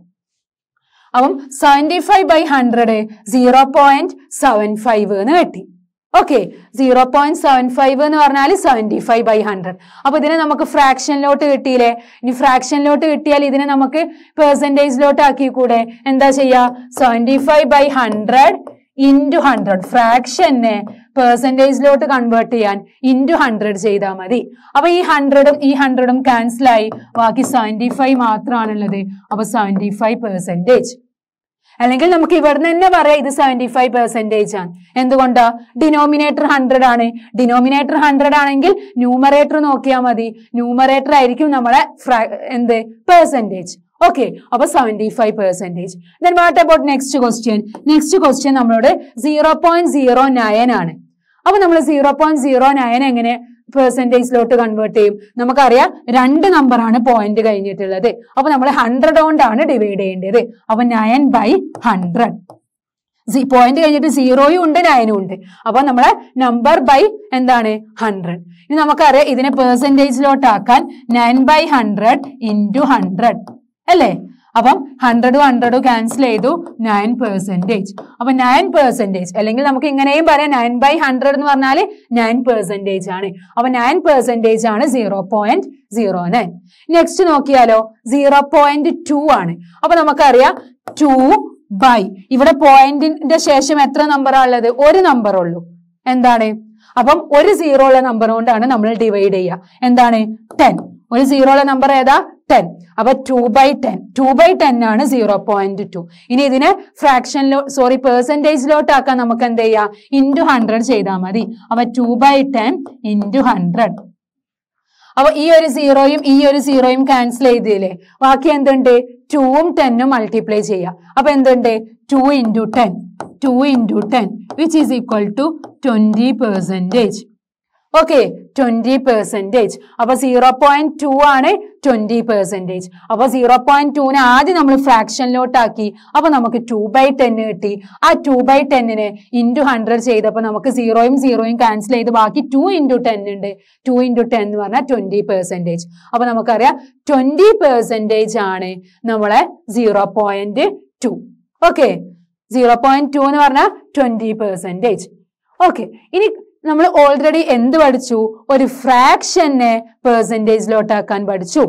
അപ്പം seventy five by hundred zero point seven five എന്ന് കിട്ടി okay zero point seven five എന്ന് പറഞ്ഞാൽ സെവൻറ്റി ഫൈവ് ബൈ ഹൺഡ്രഡ് അപ്പൊ ഇതിനെ നമുക്ക് ഫ്രാക്ഷനിലോട്ട് കിട്ടിയില്ലേ ഇനി ഫ്രാക്ഷനിലോട്ട് കിട്ടിയാൽ ഇതിനെ നമുക്ക് പെർസെൻറ്റേജിലോട്ട് ആക്കി കൂടെ എന്താ ചെയ്യുക seventy five by hundred into hundred ഫ്രാക്ഷനെ പെർസെൻറ്റേജിലോട്ട് കൺവേർട്ട് ചെയ്യാൻ ഇൻറ്റു ഹൺഡ്രഡ് ചെയ്താൽ മതി അപ്പൊ ഈ ഹൺഡ്രഡും ഈ ഹൺഡ്രഡും ക്യാൻസലായി ബാക്കി സെവൻറ്റി ഫൈവ് മാത്രമാണുള്ളത് അപ്പൊ സെവൻറ്റി ഫൈവ് പെർസെൻറ്റേജ് അല്ലെങ്കിൽ നമുക്ക് ഇവിടുന്ന് തന്നെ പറയാം ഇത് സെവൻറ്റി ഫൈവ് പെർസെൻറ്റേജ് ആണ് എന്തുകൊണ്ട് ഡിനോമിനേറ്റർ ഹൺഡ്രഡ് ആണ് ഡിനോമിനേറ്റർ ഹൺഡ്രഡ് ആണെങ്കിൽ ന്യൂമറേറ്റർ നോക്കിയാൽ മതി ന്യൂമറേറ്റർ ആയിരിക്കും നമ്മളെ എന്ത് പെർസെൻറ്റേജ് ഓക്കെ അപ്പൊ seventy five percentage then what about next question next question നമ്മളോട് സീറോ പോയിന്റ് സീറോ നയൻ ആണ് അപ്പൊ നമ്മൾ സീറോ പോയിന്റ് സീറോ നയൻ എങ്ങനെ പെർസെൻറ്റേജിലോട്ട് കൺവേർട്ട് ചെയ്യും നമുക്കറിയാം രണ്ട് നമ്പറാണ് പോയിന്റ് കഴിഞ്ഞിട്ടുള്ളത് അപ്പൊ നമ്മൾ ഹൺഡ്രഡ് കൊണ്ടാണ് ഡിവൈഡ് ചെയ്യേണ്ടത് അപ്പൊ നയൻ ബൈ ഹൺഡ്രഡ് പോയിന്റ് കഴിഞ്ഞിട്ട് സീറോയും ഉണ്ട് നയനും ഉണ്ട് അപ്പൊ നമ്മളെ നമ്പർ ബൈ എന്താണ് ഹൺഡ്രഡ് ഇനി നമുക്കറിയാം ഇതിനെ പെർസെൻറ്റേജിലോട്ടാക്കാൻ nine by hundred into hundred അല്ലേ അപ്പം ഹൺഡ്രഡ് ഹൺഡ്രഡ് ക്യാൻസൽ ചെയ്തു നയൻ പെർസെൻറ്റേജ് അപ്പൊ നയൻ പെർസെൻറ്റേജ് അല്ലെങ്കിൽ നമുക്ക് ഇങ്ങനെയും പറയാം നയൻ ബൈ ഹൺഡ്രഡ് എന്ന് പറഞ്ഞാൽ നയൻ പെർസെൻറ്റേജ് ആണ് അപ്പൊ നയൻ പെർസെൻറ്റേജ് ആണ് zero point zero nine next നോക്കിയാലോ സീറോ പോയിന്റ് ടു ആണ് അപ്പൊ നമുക്കറിയാം ടു ബൈ ഇവിടെ പോയിന്റിന്റെ ശേഷം എത്ര നമ്പറാ ഉള്ളത് ഒരു നമ്പർ ഉള്ളു എന്താണ് അപ്പം ഒരു സീറോ ഉള്ള നമ്പർ കൊണ്ടാണ് നമ്മൾ ഡിവൈഡ് ചെയ്യുക എന്താണ് ടെൻ ഒരു സീറോ ഉള്ള നമ്പർ ഏതാ ടെൻ അപ്പൊ two by ten two by ten ആണ് സീറോ പോയിന്റ് ടു ഇനി ഇതിനെ ഫ്രാക്ഷനിലോ സോറി പെർസെൻറ്റേജിലോട്ടാക്കാൻ നമുക്ക് എന്ത് ചെയ്യാം ഇൻറ്റു ഹൺഡ്രഡ് ചെയ്താൽ മതി അപ്പൊ two by ten into hundred അപ്പൊ ഈ ഒരു സീറോയും ഈ ഒരു സീറോയും ക്യാൻസൽ ചെയ്തില്ലേ ബാക്കി എന്തുണ്ട് ടൂവും ടെന്നും മൾട്ടിപ്ലൈ ചെയ്യാം അപ്പൊ എന്തുണ്ട് two into ten two into ten which is equal to twenty percentage okay twenty percentage അപ്പൊ സീറോ പോയിന്റ് ടു ആണ് ട്വന്റി പെർസെൻറ്റേജ് അപ്പൊ സീറോ പോയിന്റ് ടുവിനെ ആദ്യം നമ്മൾ ഫ്രാക്ഷനിലോട്ടാക്കി അപ്പൊ നമുക്ക് ടു ബൈ ടെൻ കിട്ടി ആ ടു ബൈ ടെന്നിന് ഇൻറ്റു ഹൺഡ്രഡ് ചെയ്തപ്പോൾ നമുക്ക് സീറോയും സീറോയും ക്യാൻസൽ ചെയ്ത് ബാക്കി ടു ഇൻറ്റു ടെൻ ഉണ്ട് ടു ഇൻറ്റു ടെൻ എന്ന് പറഞ്ഞാൽ ട്വന്റി പെർസെൻറ്റേജ് അപ്പൊ നമുക്കറിയാം ട്വന്റി പെർസെൻറ്റേജ് ആണ് നമ്മളെ zero point two okay zero point two എന്ന് പറഞ്ഞാൽ ട്വന്റി പെർസെൻറ്റേജ് ഓക്കെ ഇനി നമ്മൾ ഓൾറെഡി എന്ത് പഠിച്ചു ഒരു ഫ്രാക്ഷനെ പേഴ്സൻറ്റേജിലോട്ടാക്കാൻ പഠിച്ചു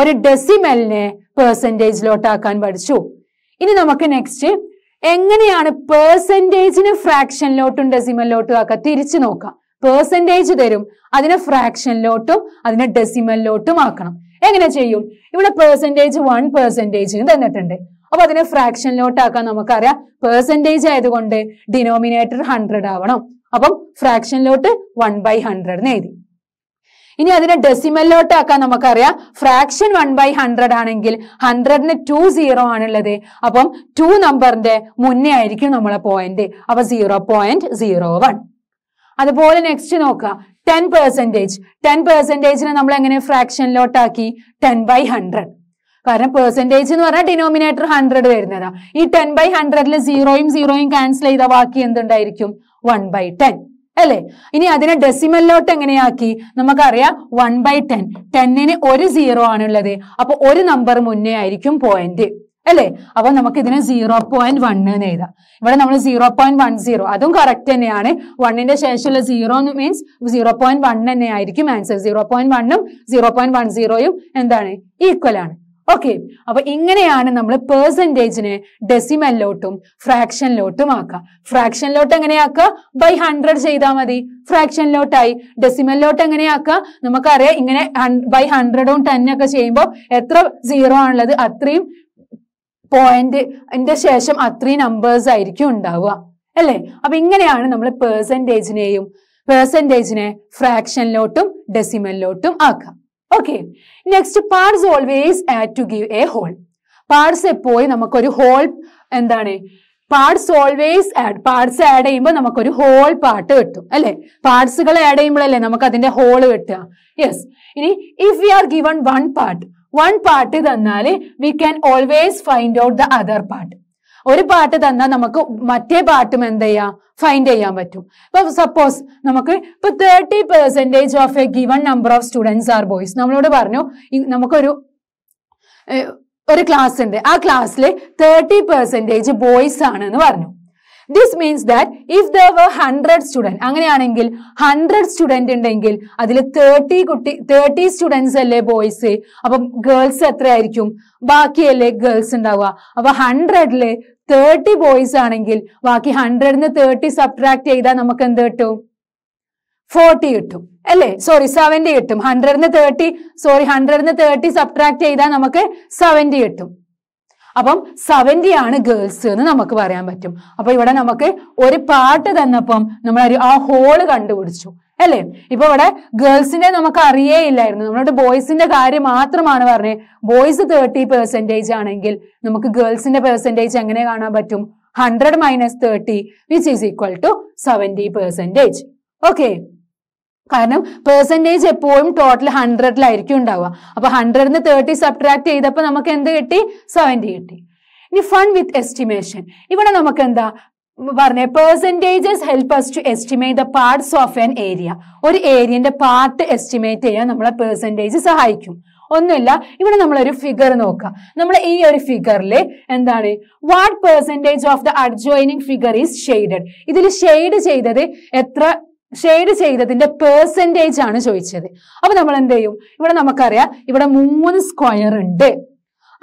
ഒരു ഡെസിമലിനെ പേഴ്സൻറ്റേജിലോട്ടാക്കാൻ പഠിച്ചു ഇനി നമുക്ക് നെക്സ്റ്റ് എങ്ങനെയാണ് പേഴ്സൻറ്റേജിന് ഫ്രാക്ഷനിലോട്ടും ഡെസിമലിലോട്ടും ആക്കുക തിരിച്ചു നോക്കാം പേഴ്സൻറ്റേജ് തരും അതിനെ ഫ്രാക്ഷനിലോട്ടും അതിനെ ഡെസിമലിലോട്ടും ആക്കണം എങ്ങനെ ചെയ്യും ഇവിടെ പേഴ്സൻറ്റേജ് വൺ പെർസെൻറ്റേജിന് തന്നിട്ടുണ്ട് അപ്പൊ അതിനെ ഫ്രാക്ഷനിലോട്ടാക്കാൻ നമുക്കറിയാം പേഴ്സൻറ്റേജ് ആയതുകൊണ്ട് ഡിനോമിനേറ്റർ ഹൺഡ്രഡ് ആവണം അപ്പം ഫ്രാക്ഷനിലോട്ട് വൺ ബൈ എന്ന് എഴുതി ഇനി അതിനെ ഡെസിമലിലോട്ട് ആക്കാൻ നമുക്കറിയാം ഫ്രാക്ഷൻ വൺ ബൈ ഹൺഡ്രഡ് ആണെങ്കിൽ ഹൺഡ്രഡിന് ടു സീറോ ആണുള്ളത് അപ്പം ടു നമ്പറിന്റെ മുന്നേ ആയിരിക്കും നമ്മളെ പോയിന്റ് അപ്പൊ സീറോ പോയിന്റ് സീറോ വൺ അതുപോലെ നെക്സ്റ്റ് നോക്കുക ടെൻ പെർസെൻറ്റേജ് ടെൻ പെർസെൻറ്റേജിനെ നമ്മൾ എങ്ങനെ ഫ്രാക്ഷനിലോട്ടാക്കി ടെൻ ബൈ ഹൺഡ്രഡ് കാരണം പെർസെൻറ്റേജ് എന്ന് പറഞ്ഞാൽ ഡിനോമിനേറ്റർ ഹൺഡ്രഡ് വരുന്നതാണ് ഈ ടെൻ ബൈ ഹൺഡ്രഡിൽ സീറോയും സീറോയും ക്യാൻസൽ ചെയ്ത ബാക്കി എന്തുണ്ടായിരിക്കും വൺ ബൈ ടെൻ അല്ലേ ഇനി അതിനെ ഡെസിമലിലോട്ട് എങ്ങനെയാക്കി നമുക്കറിയാം വൺ ബൈ ടെൻ ടെന്നിന് ഒരു സീറോ ആണുള്ളത് അപ്പൊ ഒരു നമ്പർ മുന്നേ ആയിരിക്കും പോയിന്റ് അല്ലേ അപ്പൊ നമുക്ക് ഇതിനെ സീറോ പോയിന്റ് വൺ എന്ന് എഴുതാം ഇവിടെ നമ്മൾ സീറോ പോയിന്റ് വൺ സീറോ അതും കറക്റ്റ് തന്നെയാണ് വണ്ണിന്റെ ശേഷമുള്ള സീറോ എന്ന് മീൻസ് സീറോ പോയിന്റ് വൺ തന്നെ ആയിരിക്കും ആൻസർ സീറോ പോയിന്റ് വണ്ണും സീറോ പോയിന്റ് വൺ സീറോയും എന്താണ് ഈക്വൽ ആണ് ഓക്കെ അപ്പൊ ഇങ്ങനെയാണ് നമ്മൾ പേഴ്സൻറ്റേജിനെ ഡെസിമലിലോട്ടും ഫ്രാക്ഷനിലോട്ടും ആക്കുക ഫ്രാക്ഷനിലോട്ട് എങ്ങനെയാക്കുക ബൈ ഹൺഡ്രഡ് ചെയ്താൽ മതി ഫ്രാക്ഷനിലോട്ടായി ഡെസിമലിലോട്ട് എങ്ങനെയാക്കുക നമുക്കറിയാം ഇങ്ങനെ ബൈ ഹൺഡ്രഡും ടെന്നൊക്കെ ചെയ്യുമ്പോൾ എത്ര സീറോ ആണുള്ളത് അത്രയും പോയിന്റ് ശേഷം അത്രയും നമ്പേഴ്സ് ആയിരിക്കും ഉണ്ടാവുക അല്ലേ അപ്പൊ ഇങ്ങനെയാണ് നമ്മൾ പേഴ്സൻറ്റേജിനെയും പേഴ്സൻറ്റേജിനെ ഫ്രാക്ഷനിലോട്ടും ഡെസിമലിലോട്ടും ആക്കുക okay next parts always add to give a whole parts എപ്പോഴും നമുക്കൊരു ഹോൾ എന്താണ് parts always add parts add ചെയ്യുമ്പോൾ നമുക്കൊരു ഹോൾ പാർട്ട് കിട്ടും അല്ലെ പാർട്സുകൾ ആഡ് ചെയ്യുമ്പോഴല്ലേ നമുക്ക് അതിന്റെ ഹോൾ കിട്ടുക യെസ് ഇനി if you are given one part one part തന്നാൽ we can always find out the other part ഒരു പാട്ട് തന്നാൽ നമുക്ക് മറ്റേ പാട്ടും എന്ത് ചെയ്യാം ഫൈൻഡ് ചെയ്യാൻ പറ്റും ഇപ്പൊ സപ്പോസ് നമുക്ക് ഇപ്പൊ thirty percentage of a given number of students are boys നമ്മളോട് പറഞ്ഞു നമുക്കൊരു ഒരു ക്ലാസ് ഉണ്ട് ആ ക്ലാസ്സിൽ തേർട്ടി പെർസെൻറ്റേജ് ബോയ്സ് എന്ന് പറഞ്ഞു this means that if there were hundred student അങ്ങനെയാണെങ്കിൽ ഹൺഡ്രഡ് സ്റ്റുഡൻറ് ഉണ്ടെങ്കിൽ അതിൽ തേർട്ടി കുട്ടി തേർട്ടി സ്റ്റുഡൻസ് അല്ലേ ബോയ്സ് അപ്പം ഗേൾസ് എത്രയായിരിക്കും ബാക്കിയല്ലേ ഗേൾസ് ഉണ്ടാവുക അപ്പൊ ഹൺഡ്രഡില് തേർട്ടി ബോയ്സ് ആണെങ്കിൽ ബാക്കി ഹൺഡ്രഡിൽ നിന്ന് തേർട്ടി സബ്ട്രാക്ട് ചെയ്താൽ നമുക്ക് എന്ത് കിട്ടും ഫോർട്ടി കിട്ടും അല്ലേ സോറി സെവന്റി കിട്ടും ഹൺഡ്രഡിൽ നിന്ന് തേർട്ടി സോറി ഹൺഡ്രഡിൽ നിന്ന് തേർട്ടി സബ്ട്രാക്ട് ചെയ്താൽ നമുക്ക് സെവന്റി കിട്ടും അപ്പം സെവന്റി ആണ് ഗേൾസ് എന്ന് നമുക്ക് പറയാൻ പറ്റും അപ്പൊ ഇവിടെ നമുക്ക് ഒരു പാട്ട് തന്നപ്പം നമ്മൾ ആ ഹോള് കണ്ടുപിടിച്ചു അല്ലെ ഇപ്പൊ ഇവിടെ ഗേൾസിനെ നമുക്ക് അറിയേയില്ലായിരുന്നു നമ്മളോട് ബോയ്സിന്റെ കാര്യം മാത്രമാണ് പറഞ്ഞത് ബോയ്സ് തേർട്ടി പെർസെൻറ്റേജ് ആണെങ്കിൽ നമുക്ക് ഗേൾസിന്റെ പെർസെൻറ്റേജ് എങ്ങനെ കാണാൻ പറ്റും hundred minus thirty which is equal to seventy percentage okay കാരണം പെർസെൻറ്റേജ് എപ്പോഴും ടോട്ടൽ ഹൺഡ്രഡിലായിരിക്കും ഉണ്ടാവുക അപ്പൊ ഹൺഡ്രഡിന് തേർട്ടി സബ്ട്രാക്ട് ചെയ്തപ്പോൾ നമുക്ക് എന്ത് കിട്ടി സെവൻറ്റി കിട്ടി ഇനി ഫൺ വിത്ത് എസ്റ്റിമേഷൻ ഇവിടെ നമുക്ക് എന്താ പറഞ്ഞ percentages help us to estimate the parts of an area ഒരു ഏരിയന്റെ പാർട്ട് എസ്റ്റിമേറ്റ് ചെയ്യാൻ നമ്മളെ പെർസെൻറ്റേജ് സഹായിക്കും ഒന്നുമില്ല ഇവിടെ നമ്മളൊരു ഫിഗർ നോക്കാം നമ്മൾ ഈ ഒരു ഫിഗറിൽ എന്താണ് what percentage of the adjoining figure is shaded ഇതിൽ ഷെയ്ഡ് ചെയ്തത് എത്ര ഷെയ്ഡ് ചെയ്തതിന്റെ പെർസെൻറ്റേജ് ആണ് ചോദിച്ചത് അപ്പോൾ നമ്മൾ എന്ത് ചെയ്യും ഇവിടെ നമുക്കറിയാം ഇവിടെ മൂന്ന് സ്ക്വയർ ഉണ്ട്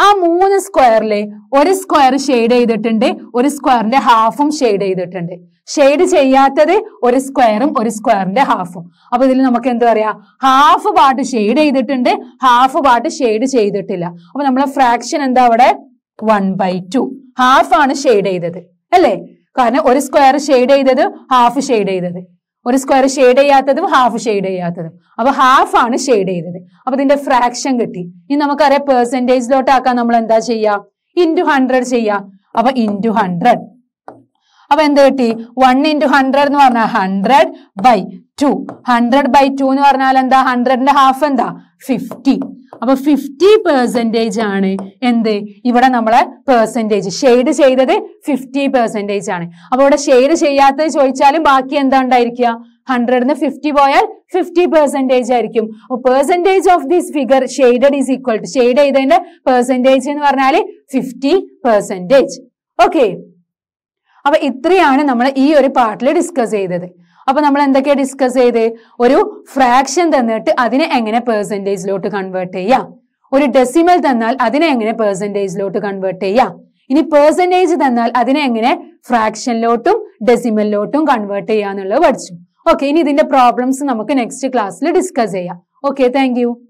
ആ മൂന്ന് സ്ക്വയറിലെ ഒരു സ്ക്വയർ ഷെയ്ഡ് ചെയ്തിട്ടുണ്ട് ഒരു സ്ക്വയറിന്റെ ഹാഫും ഷെയ്ഡ് ചെയ്തിട്ടുണ്ട് ഷെയ്ഡ് ചെയ്യാത്തത് ഒരു സ്ക്വയറും ഒരു സ്ക്വയറിന്റെ ഹാഫും അപ്പൊ ഇതിൽ നമുക്ക് എന്താ പറയാ ഹാഫ് പാട്ട് ഷെയ്ഡ് ചെയ്തിട്ടുണ്ട് ഹാഫ് പാട്ട് ഷെയ്ഡ് ചെയ്തിട്ടില്ല അപ്പൊ നമ്മളെ ഫ്രാക്ഷൻ എന്താ അവിടെ വൺ ബൈ ടു ഹാഫ് ആണ് ഷെയ്ഡ് ചെയ്തത് അല്ലേ കാരണം ഒരു സ്ക്വയർ ഷെയ്ഡ് ചെയ്തത് ഹാഫ് ഷെയ്ഡ് ചെയ്തത് ഒരു സ്ക്വയർ ഷെയ്ഡ് ചെയ്യാത്തതും ഹാഫ് ഷെയ്ഡ് ചെയ്യാത്തതും അപ്പൊ ഹാഫ് ആണ് ഷെയ്ഡ് ചെയ്തത് അപ്പൊ ഇതിന്റെ ഫ്രാക്ഷൻ കിട്ടി ഇനി നമുക്കറിയാം പെർസെൻറ്റേജിലോട്ടാക്കാൻ നമ്മൾ എന്താ ചെയ്യുക ഇൻറ്റു ഹൺഡ്രഡ് ചെയ്യുക അപ്പൊ ഇൻറ്റു ഹൺഡ്രഡ് അപ്പൊ എന്ത് കിട്ടി വൺ ഇൻറ്റു ഹൺഡ്രഡ് എന്ന് പറഞ്ഞാൽ hundred by two hundred by two എന്ന് പറഞ്ഞാൽ എന്താ ഹൺഡ്രഡിന്റെ ഹാഫ് എന്താ ഫിഫ്റ്റി അപ്പൊ ഫിഫ്റ്റി പെർസെൻറ്റേജ് ആണ് എന്ത് ഇവിടെ നമ്മളെ പെർസെൻറ്റേജ് ഷെയ്ഡ് ചെയ്തത് ഫിഫ്റ്റി പെർസെൻറ്റേജ് ആണ് അപ്പൊ ഇവിടെ ഷെയ്ഡ് ചെയ്യാത്തത് ചോദിച്ചാലും ബാക്കി എന്താ ഉണ്ടായിരിക്കുക ഹൺഡ്രഡിന് ഫിഫ്റ്റി പോയാൽ ഫിഫ്റ്റി പെർസെൻറ്റേജ് ആയിരിക്കും percentage of this figure shaded is equal to shade ചെയ്തതിന്റെ പെർസെൻറ്റേജ് എന്ന് പറഞ്ഞാൽ ഫിഫ്റ്റി പെർസെൻറ്റേജ് ഓക്കെ അപ്പൊ ഇത്രയാണ് നമ്മൾ ഈ ഒരു പാർട്ടിൽ ഡിസ്കസ് ചെയ്തത് അപ്പൊ നമ്മൾ എന്തൊക്കെയാ ഡിസ്കസ് ചെയ്ത് ഒരു ഫ്രാക്ഷൻ തന്നിട്ട് അതിനെ എങ്ങനെ പെർസെൻറ്റേജിലോട്ട് കൺവേർട്ട് ചെയ്യാം ഒരു ഡെസിമൽ തന്നാൽ അതിനെ എങ്ങനെ പെർസെൻറ്റേജിലോട്ട് കൺവേർട്ട് ചെയ്യാം ഇനി പെർസെൻറ്റേജ് തന്നാൽ അതിനെ എങ്ങനെ ഫ്രാക്ഷനിലോട്ടും ഡെസിമലിലോട്ടും കൺവേർട്ട് ചെയ്യാന്നുള്ളത് പഠിച്ചു ഓക്കെ ഇനി ഇതിന്റെ പ്രോബ്ലംസ് നമുക്ക് നെക്സ്റ്റ് ക്ലാസ്സിൽ ഡിസ്കസ് ചെയ്യാം ഓക്കെ താങ്ക്